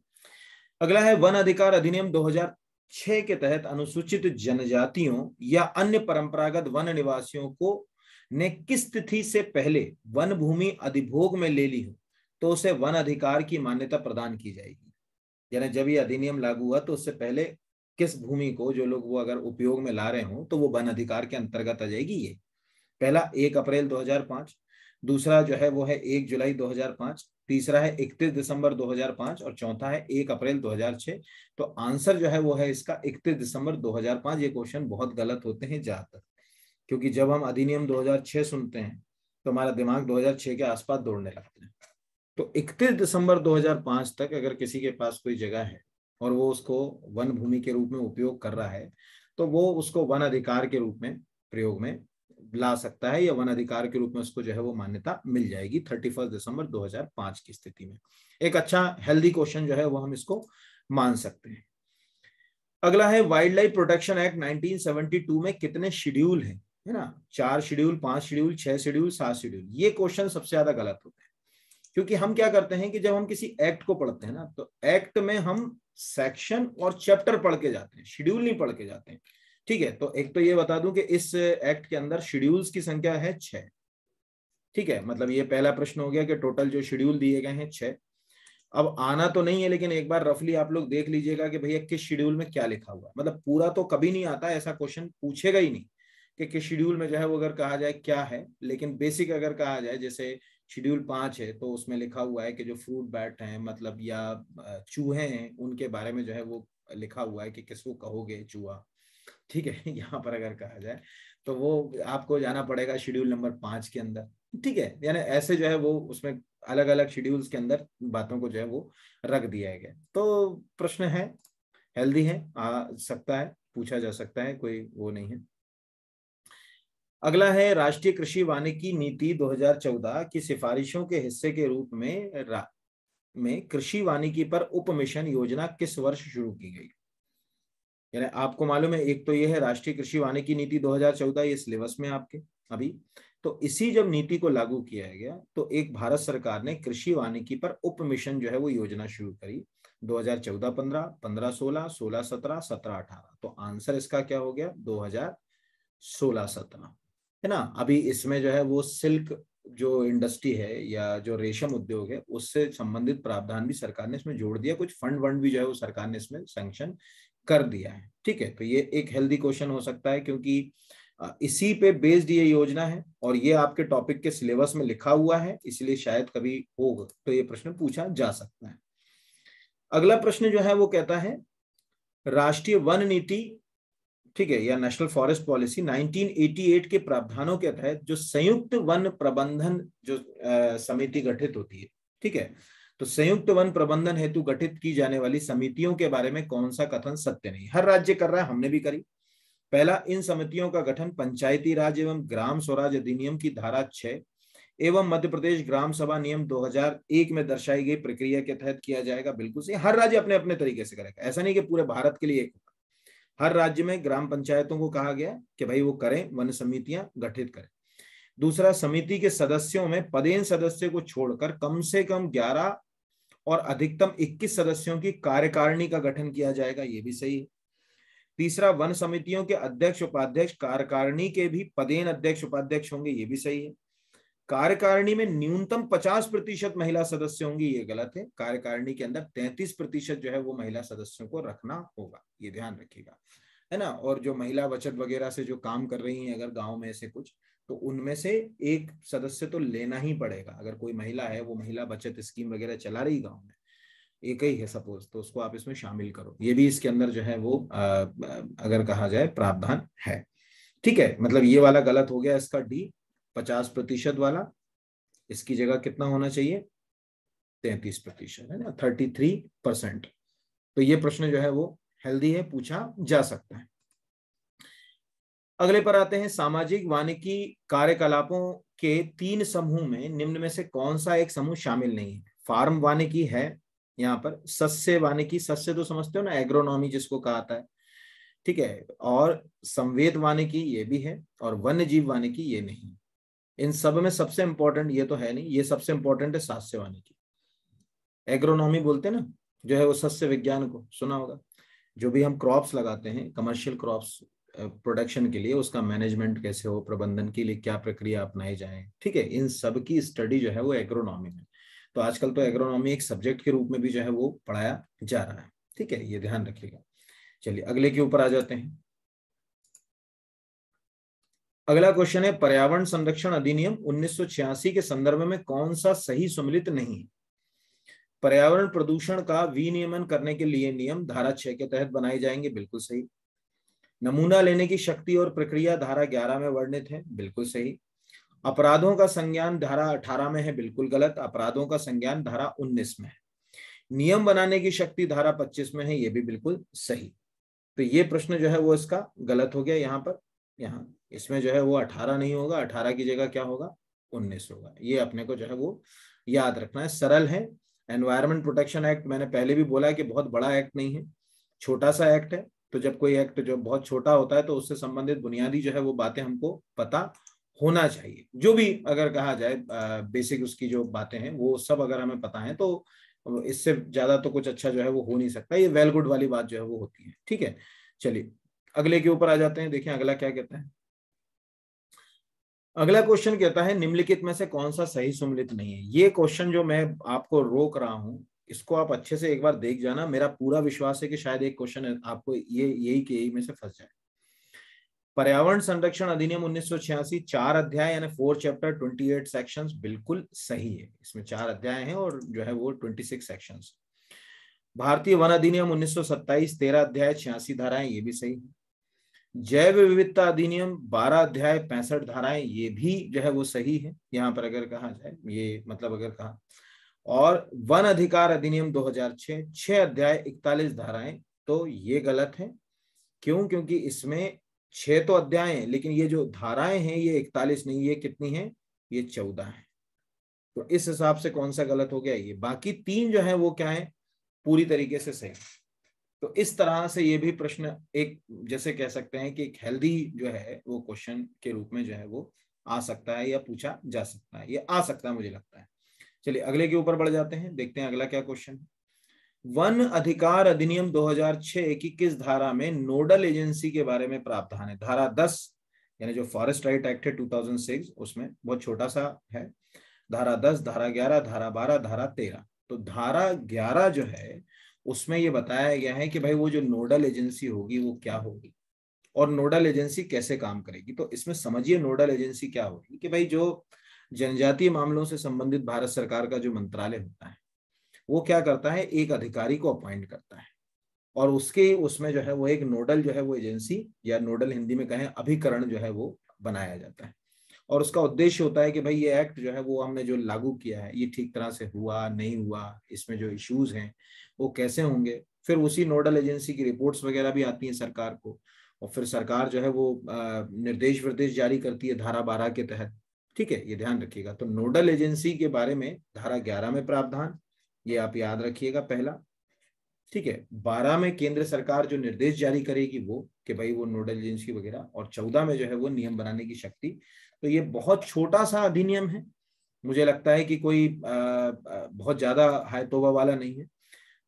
Speaker 1: अगला है वन अधिकार अधिनियम 2000 छह के तहत अनुसूचित जनजातियों या अन्य परंपरागत वन निवासियों को ने किस तिथि से पहले वन भूमि अधिभोग में ले ली हो तो उसे वन अधिकार की मान्यता प्रदान की जाएगी यानी जब ये अधिनियम लागू हुआ तो उससे पहले किस भूमि को जो लोग वो अगर उपयोग में ला रहे हो तो वो वन अधिकार के अंतर्गत आ जाएगी ये पहला एक अप्रैल 2005 दूसरा जो है वो है एक जुलाई 2005 तीसरा है इकतीस दिसंबर 2005 और चौथा है एक अप्रैल 2006 तो आंसर जो है वो है इसका इकतीस दिसंबर 2005 ये क्वेश्चन बहुत गलत होते हैं ज्यादातर क्योंकि जब हम अधिनियम 2006 सुनते हैं तो हमारा दिमाग 2006 के आसपास दौड़ने लगता है तो 31 दिसंबर 2005 तक अगर किसी के पास कोई जगह है और वो उसको वन भूमि के रूप में उपयोग कर रहा है तो वो उसको वन अधिकार के रूप में प्रयोग में ला सकता है या वन अधिकार के रूप में उसको जो है वो मान्यता मिल जाएगी थर्टी फर्स्ट दिसंबर दो हजार पांच की स्थिति में एक अच्छा हेल्दी क्वेश्चन जो है वो हम इसको मान सकते हैं अगला है वाइल्ड लाइफ प्रोटेक्शन एक्ट 1972 में कितने शेड्यूल हैं है ना चार शेड्यूल पांच शेड्यूल छह शेड्यूल सात शेड्यूल ये क्वेश्चन सबसे ज्यादा गलत होते हैं क्योंकि हम क्या करते हैं कि जब हम किसी एक्ट को पढ़ते हैं ना तो एक्ट में हम सेक्शन और चैप्टर पढ़ के जाते हैं शेड्यूल नहीं पढ़ के जाते हैं ठीक है तो एक तो ये बता दूं कि इस एक्ट के अंदर शेड्यूल्स की संख्या है छ ठीक है मतलब ये पहला प्रश्न हो गया कि टोटल जो शेड्यूल दिए गए हैं छह अब आना तो नहीं है लेकिन एक बार रफली आप लोग देख लीजिएगा कि भैया किस शेड्यूल में क्या लिखा हुआ है मतलब पूरा तो कभी नहीं आता ऐसा क्वेश्चन पूछेगा ही नहीं कि किस शेड्यूल में जो है वो अगर कहा जाए क्या है लेकिन बेसिक अगर कहा जाए जैसे शेड्यूल पांच है तो उसमें लिखा हुआ है कि जो फ्रूट बैट है मतलब या चूहे हैं उनके बारे में जो है वो लिखा हुआ है कि किसको कहोगे चूहा ठीक है <laughs> यहाँ पर अगर कहा जाए तो वो आपको जाना पड़ेगा शेड्यूल नंबर पांच के अंदर ठीक है यानी ऐसे जो है वो उसमें अलग अलग शेड्यूल्स के अंदर बातों को जो है वो रख दिया गया तो प्रश्न है हेल्दी है आ सकता है पूछा जा सकता है कोई वो नहीं है अगला है राष्ट्रीय कृषि वानिकी नीति 2014 की सिफारिशों के हिस्से के रूप में में कृषि वानिकी पर उपमिशन योजना किस वर्ष शुरू की गई यानी आपको मालूम है एक तो ये है राष्ट्रीय कृषि वानिकी नीति 2014 ये सिलेबस में आपके अभी तो इसी जब नीति को लागू किया गया तो एक भारत सरकार ने कृषि वानिकी पर उप मिशन जो है वो योजना शुरू करी 2014 15 15 16 16 17 17 18 तो आंसर इसका क्या हो गया 2016 17 है ना अभी इसमें जो है वो सिल्क जो इंडस्ट्री है या जो रेशम उद्योग है उससे संबंधित प्रावधान भी सरकार ने इसमें जोड़ दिया कुछ फंड वंड भी जो है वो सरकार ने इसमें सैंक्शन कर दिया है ठीक है तो ये एक हेल्दी क्वेश्चन हो सकता है क्योंकि इसी पे बेस्ड ये योजना है और ये आपके टॉपिक के सिलेबस में लिखा हुआ है इसलिए शायद कभी होगा तो ये प्रश्न पूछा जा सकता है अगला प्रश्न जो है वो कहता है राष्ट्रीय वन नीति ठीक है या नेशनल फॉरेस्ट पॉलिसी 1988 के प्रावधानों के तहत जो संयुक्त वन प्रबंधन जो समिति गठित होती है ठीक है तो संयुक्त वन प्रबंधन हेतु गठित की जाने वाली समितियों के बारे में कौन सा कथन सत्य नहीं हर राज्य कर रहा है हमने भी करी पहला इन समितियों का गठन पंचायती राज एवं ग्राम स्वराज अधिनियम की धारा छ एवं मध्य प्रदेश ग्राम सभा नियम 2001 में दर्शाई गई प्रक्रिया के तहत किया जाएगा बिल्कुल सही हर राज्य अपने अपने तरीके से करेगा ऐसा नहीं कि पूरे भारत के लिए एक होगा हर राज्य में ग्राम पंचायतों को कहा गया कि भाई वो करें वन समितियां गठित करें दूसरा समिति के सदस्यों में पदेन सदस्य को छोड़कर कम से कम ग्यारह और अधिकतम 21 सदस्यों की कार्यकारिणी का गठन किया जाएगा ये भी सही है तीसरा वन समितियों के अध्यक्ष उपाध्यक्ष कार्यकारिणी के भी पदेन अध्यक्ष उपाध्यक्ष होंगे ये भी सही है कार्यकारिणी में न्यूनतम 50 प्रतिशत महिला सदस्य होंगी ये गलत है कार्यकारिणी के अंदर 33 प्रतिशत जो है वो महिला सदस्यों को रखना होगा ये ध्यान रखिएगा है ना और जो महिला बचत वगैरह से जो काम कर रही हैं अगर गांव में ऐसे कुछ तो उनमें से एक सदस्य तो लेना ही पड़ेगा अगर कोई महिला है वो महिला बचत स्कीम वगैरह चला रही गाँव में एक ही है सपोज तो उसको आप इसमें शामिल करो ये भी इसके अंदर जो है वो आ, अगर कहा जाए प्रावधान है ठीक है मतलब ये वाला गलत हो गया इसका डी पचास प्रतिशत वाला इसकी जगह कितना होना चाहिए तैतीस प्रतिशत है ना थर्टी थ्री परसेंट तो ये प्रश्न जो है वो हेल्दी है पूछा जा सकता है अगले पर आते हैं सामाजिक वानिकी कार्यकलापों के तीन समूह में निम्न में से कौन सा एक समूह शामिल नहीं है फार्म वानिकी है यहाँ पर सस्य वानिकी सस्य तो समझते हो ना एग्रोनॉमी जिसको कहा है ठीक है और संवेद वानिकी ये भी है और वन्य जीव वानिकी ये नहीं इन सब में सबसे इंपॉर्टेंट ये तो है नहीं ये सबसे इंपॉर्टेंट है सस्य वानिकी एग्रोनॉमी बोलते हैं ना जो है वो सस्य विज्ञान को सुना होगा जो भी हम क्रॉप्स लगाते हैं कमर्शियल क्रॉप्स प्रोडक्शन के लिए उसका मैनेजमेंट कैसे हो प्रबंधन के लिए क्या प्रक्रिया अपनाई जाए ठीक है इन सब की स्टडी जो है वो एग्रोनॉमी में तो आजकल तो एग्रोनॉमी एक सब्जेक्ट के रूप में भी जो है वो पढ़ाया जा रहा है ठीक है ये ध्यान रखिएगा चलिए अगले के ऊपर आ जाते हैं अगला क्वेश्चन है पर्यावरण संरक्षण अधिनियम उन्नीस के संदर्भ में कौन सा सही सम्मिलित नहीं पर्यावरण प्रदूषण का विनियमन करने के लिए नियम धारा छह के तहत बनाए जाएंगे बिल्कुल सही नमूना लेने की शक्ति और प्रक्रिया धारा ग्यारह में वर्णित है बिल्कुल सही अपराधों का संज्ञान धारा अठारह में है बिल्कुल गलत अपराधों का संज्ञान धारा उन्नीस में है नियम बनाने की शक्ति धारा पच्चीस में है ये भी बिल्कुल सही तो ये प्रश्न जो है वो इसका गलत हो गया यहाँ पर यहाँ इसमें जो है वो अठारह नहीं होगा अठारह की जगह क्या होगा उन्नीस होगा ये अपने को जो है वो याद रखना है सरल है एनवायरमेंट प्रोटेक्शन एक्ट मैंने पहले भी बोला कि बहुत बड़ा एक्ट नहीं है छोटा सा एक्ट है तो जब कोई एक्ट जो बहुत छोटा होता है तो उससे संबंधित बुनियादी जो है वो बातें हमको पता होना चाहिए जो भी अगर कहा जाए बेसिक उसकी जो बातें हैं वो सब अगर हमें पता है तो इससे ज्यादा तो कुछ अच्छा जो है वो हो नहीं सकता ये वेल गुड वाली बात जो है वो होती है ठीक है चलिए अगले के ऊपर आ जाते हैं देखिए अगला क्या कहता है अगला क्वेश्चन कहता है निम्नलिखित में से कौन सा सही सुमिलित नहीं है ये क्वेश्चन जो मैं आपको रोक रहा हूं इसको आप अच्छे से एक बार देख जाना मेरा पूरा विश्वास है कि शायद एक क्वेश्चन आपको ये यही के यही में से फंस जाए पर्यावरण संरक्षण अधिनियम उन्नीस चार अध्याय यानी four chapter twenty eight section बिल्कुल सही है इसमें चार अध्याय हैं और जो है वो ट्वेंटी सिक्स सेक्शन भारतीय वन अधिनियम उन्नीस सौ सत्ताईस तेरह अध्याय छियासी धाराएं ये भी सही है जैव विविधता अधिनियम बारह अध्याय पैंसठ धाराएं ये भी जो है वो सही है यहाँ पर अगर कहा जाए ये मतलब अगर कहा और वन अधिकार अधिनियम 2006 छह अध्याय 41 धाराएं तो ये गलत है क्यों क्योंकि इसमें छह तो अध्याय हैं लेकिन ये जो धाराएं हैं ये 41 नहीं ये कितनी है ये 14 है तो इस हिसाब से कौन सा गलत हो गया ये बाकी तीन जो है वो क्या है पूरी तरीके से सही तो इस तरह से ये भी प्रश्न एक जैसे कह सकते हैं कि एक हेल्दी जो है वो क्वेश्चन के रूप में जो है वो आ सकता है या पूछा जा सकता है ये आ सकता है मुझे लगता है चलिए अगले के ऊपर बढ़ जाते हैं देखते हैं अगला क्या क्वेश्चन है वन अधिकार अधिनियम 2006 की किस धारा में नोडल एजेंसी के बारे में प्रावधान है धारा 10 यानी जो फॉरेस्ट राइट एक्ट है 2006 उसमें बहुत छोटा सा है धारा 10 धारा 11 धारा 12 धारा 13 तो धारा 11 जो है उसमें ये बताया गया है कि भाई वो जो नोडल एजेंसी होगी वो क्या होगी और नोडल एजेंसी कैसे काम करेगी तो इसमें समझिए नोडल एजेंसी क्या होगी कि भाई जो जनजातीय मामलों से संबंधित भारत सरकार का जो मंत्रालय होता है वो क्या करता है एक अधिकारी को अपॉइंट करता है और उसके उसमें जो है वो एक नोडल जो है वो एजेंसी या नोडल हिंदी में कहें अभिकरण जो है वो बनाया जाता है और उसका उद्देश्य होता है कि भाई ये एक्ट जो है वो हमने जो लागू किया है ये ठीक तरह से हुआ नहीं हुआ इसमें जो इश्यूज हैं वो कैसे होंगे फिर उसी नोडल एजेंसी की रिपोर्ट्स वगैरह भी आती हैं सरकार को और फिर सरकार जो है वो निर्देश विर्देश जारी करती है धारा बारह के तहत ठीक है ये ध्यान रखिएगा तो नोडल एजेंसी के बारे में धारा ग्यारह में प्रावधान ये आप याद रखिएगा पहला ठीक है बारह में केंद्र सरकार जो निर्देश जारी करेगी वो कि भाई वो नोडल एजेंसी वगैरह और चौदह में जो है वो नियम बनाने की शक्ति तो ये बहुत छोटा सा अधिनियम है मुझे लगता है कि कोई आ, आ, बहुत ज्यादा हाय तोबा वाला नहीं है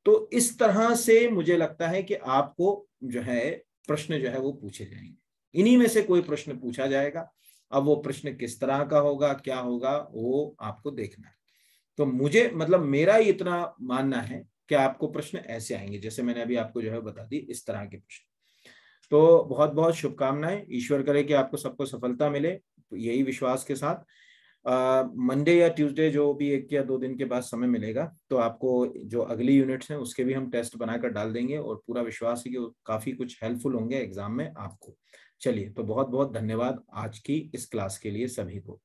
Speaker 1: तो इस तरह से मुझे लगता है कि आपको जो है प्रश्न जो है वो पूछे जाएंगे इन्हीं में से कोई प्रश्न पूछा जाएगा अब वो प्रश्न किस तरह का होगा क्या होगा वो आपको देखना है तो मुझे मतलब मेरा ही इतना मानना है कि आपको प्रश्न ऐसे आएंगे जैसे मैंने अभी आपको जो है बता दी इस तरह के प्रश्न तो बहुत बहुत शुभकामनाएं ईश्वर करे कि आपको सबको सफलता मिले यही विश्वास के साथ मंडे या ट्यूसडे जो भी एक या दो दिन के बाद समय मिलेगा तो आपको जो अगली यूनिट्स हैं उसके भी हम टेस्ट बनाकर डाल देंगे और पूरा विश्वास है कि काफ़ी कुछ हेल्पफुल होंगे एग्जाम में आपको चलिए तो बहुत बहुत धन्यवाद आज की इस क्लास के लिए सभी को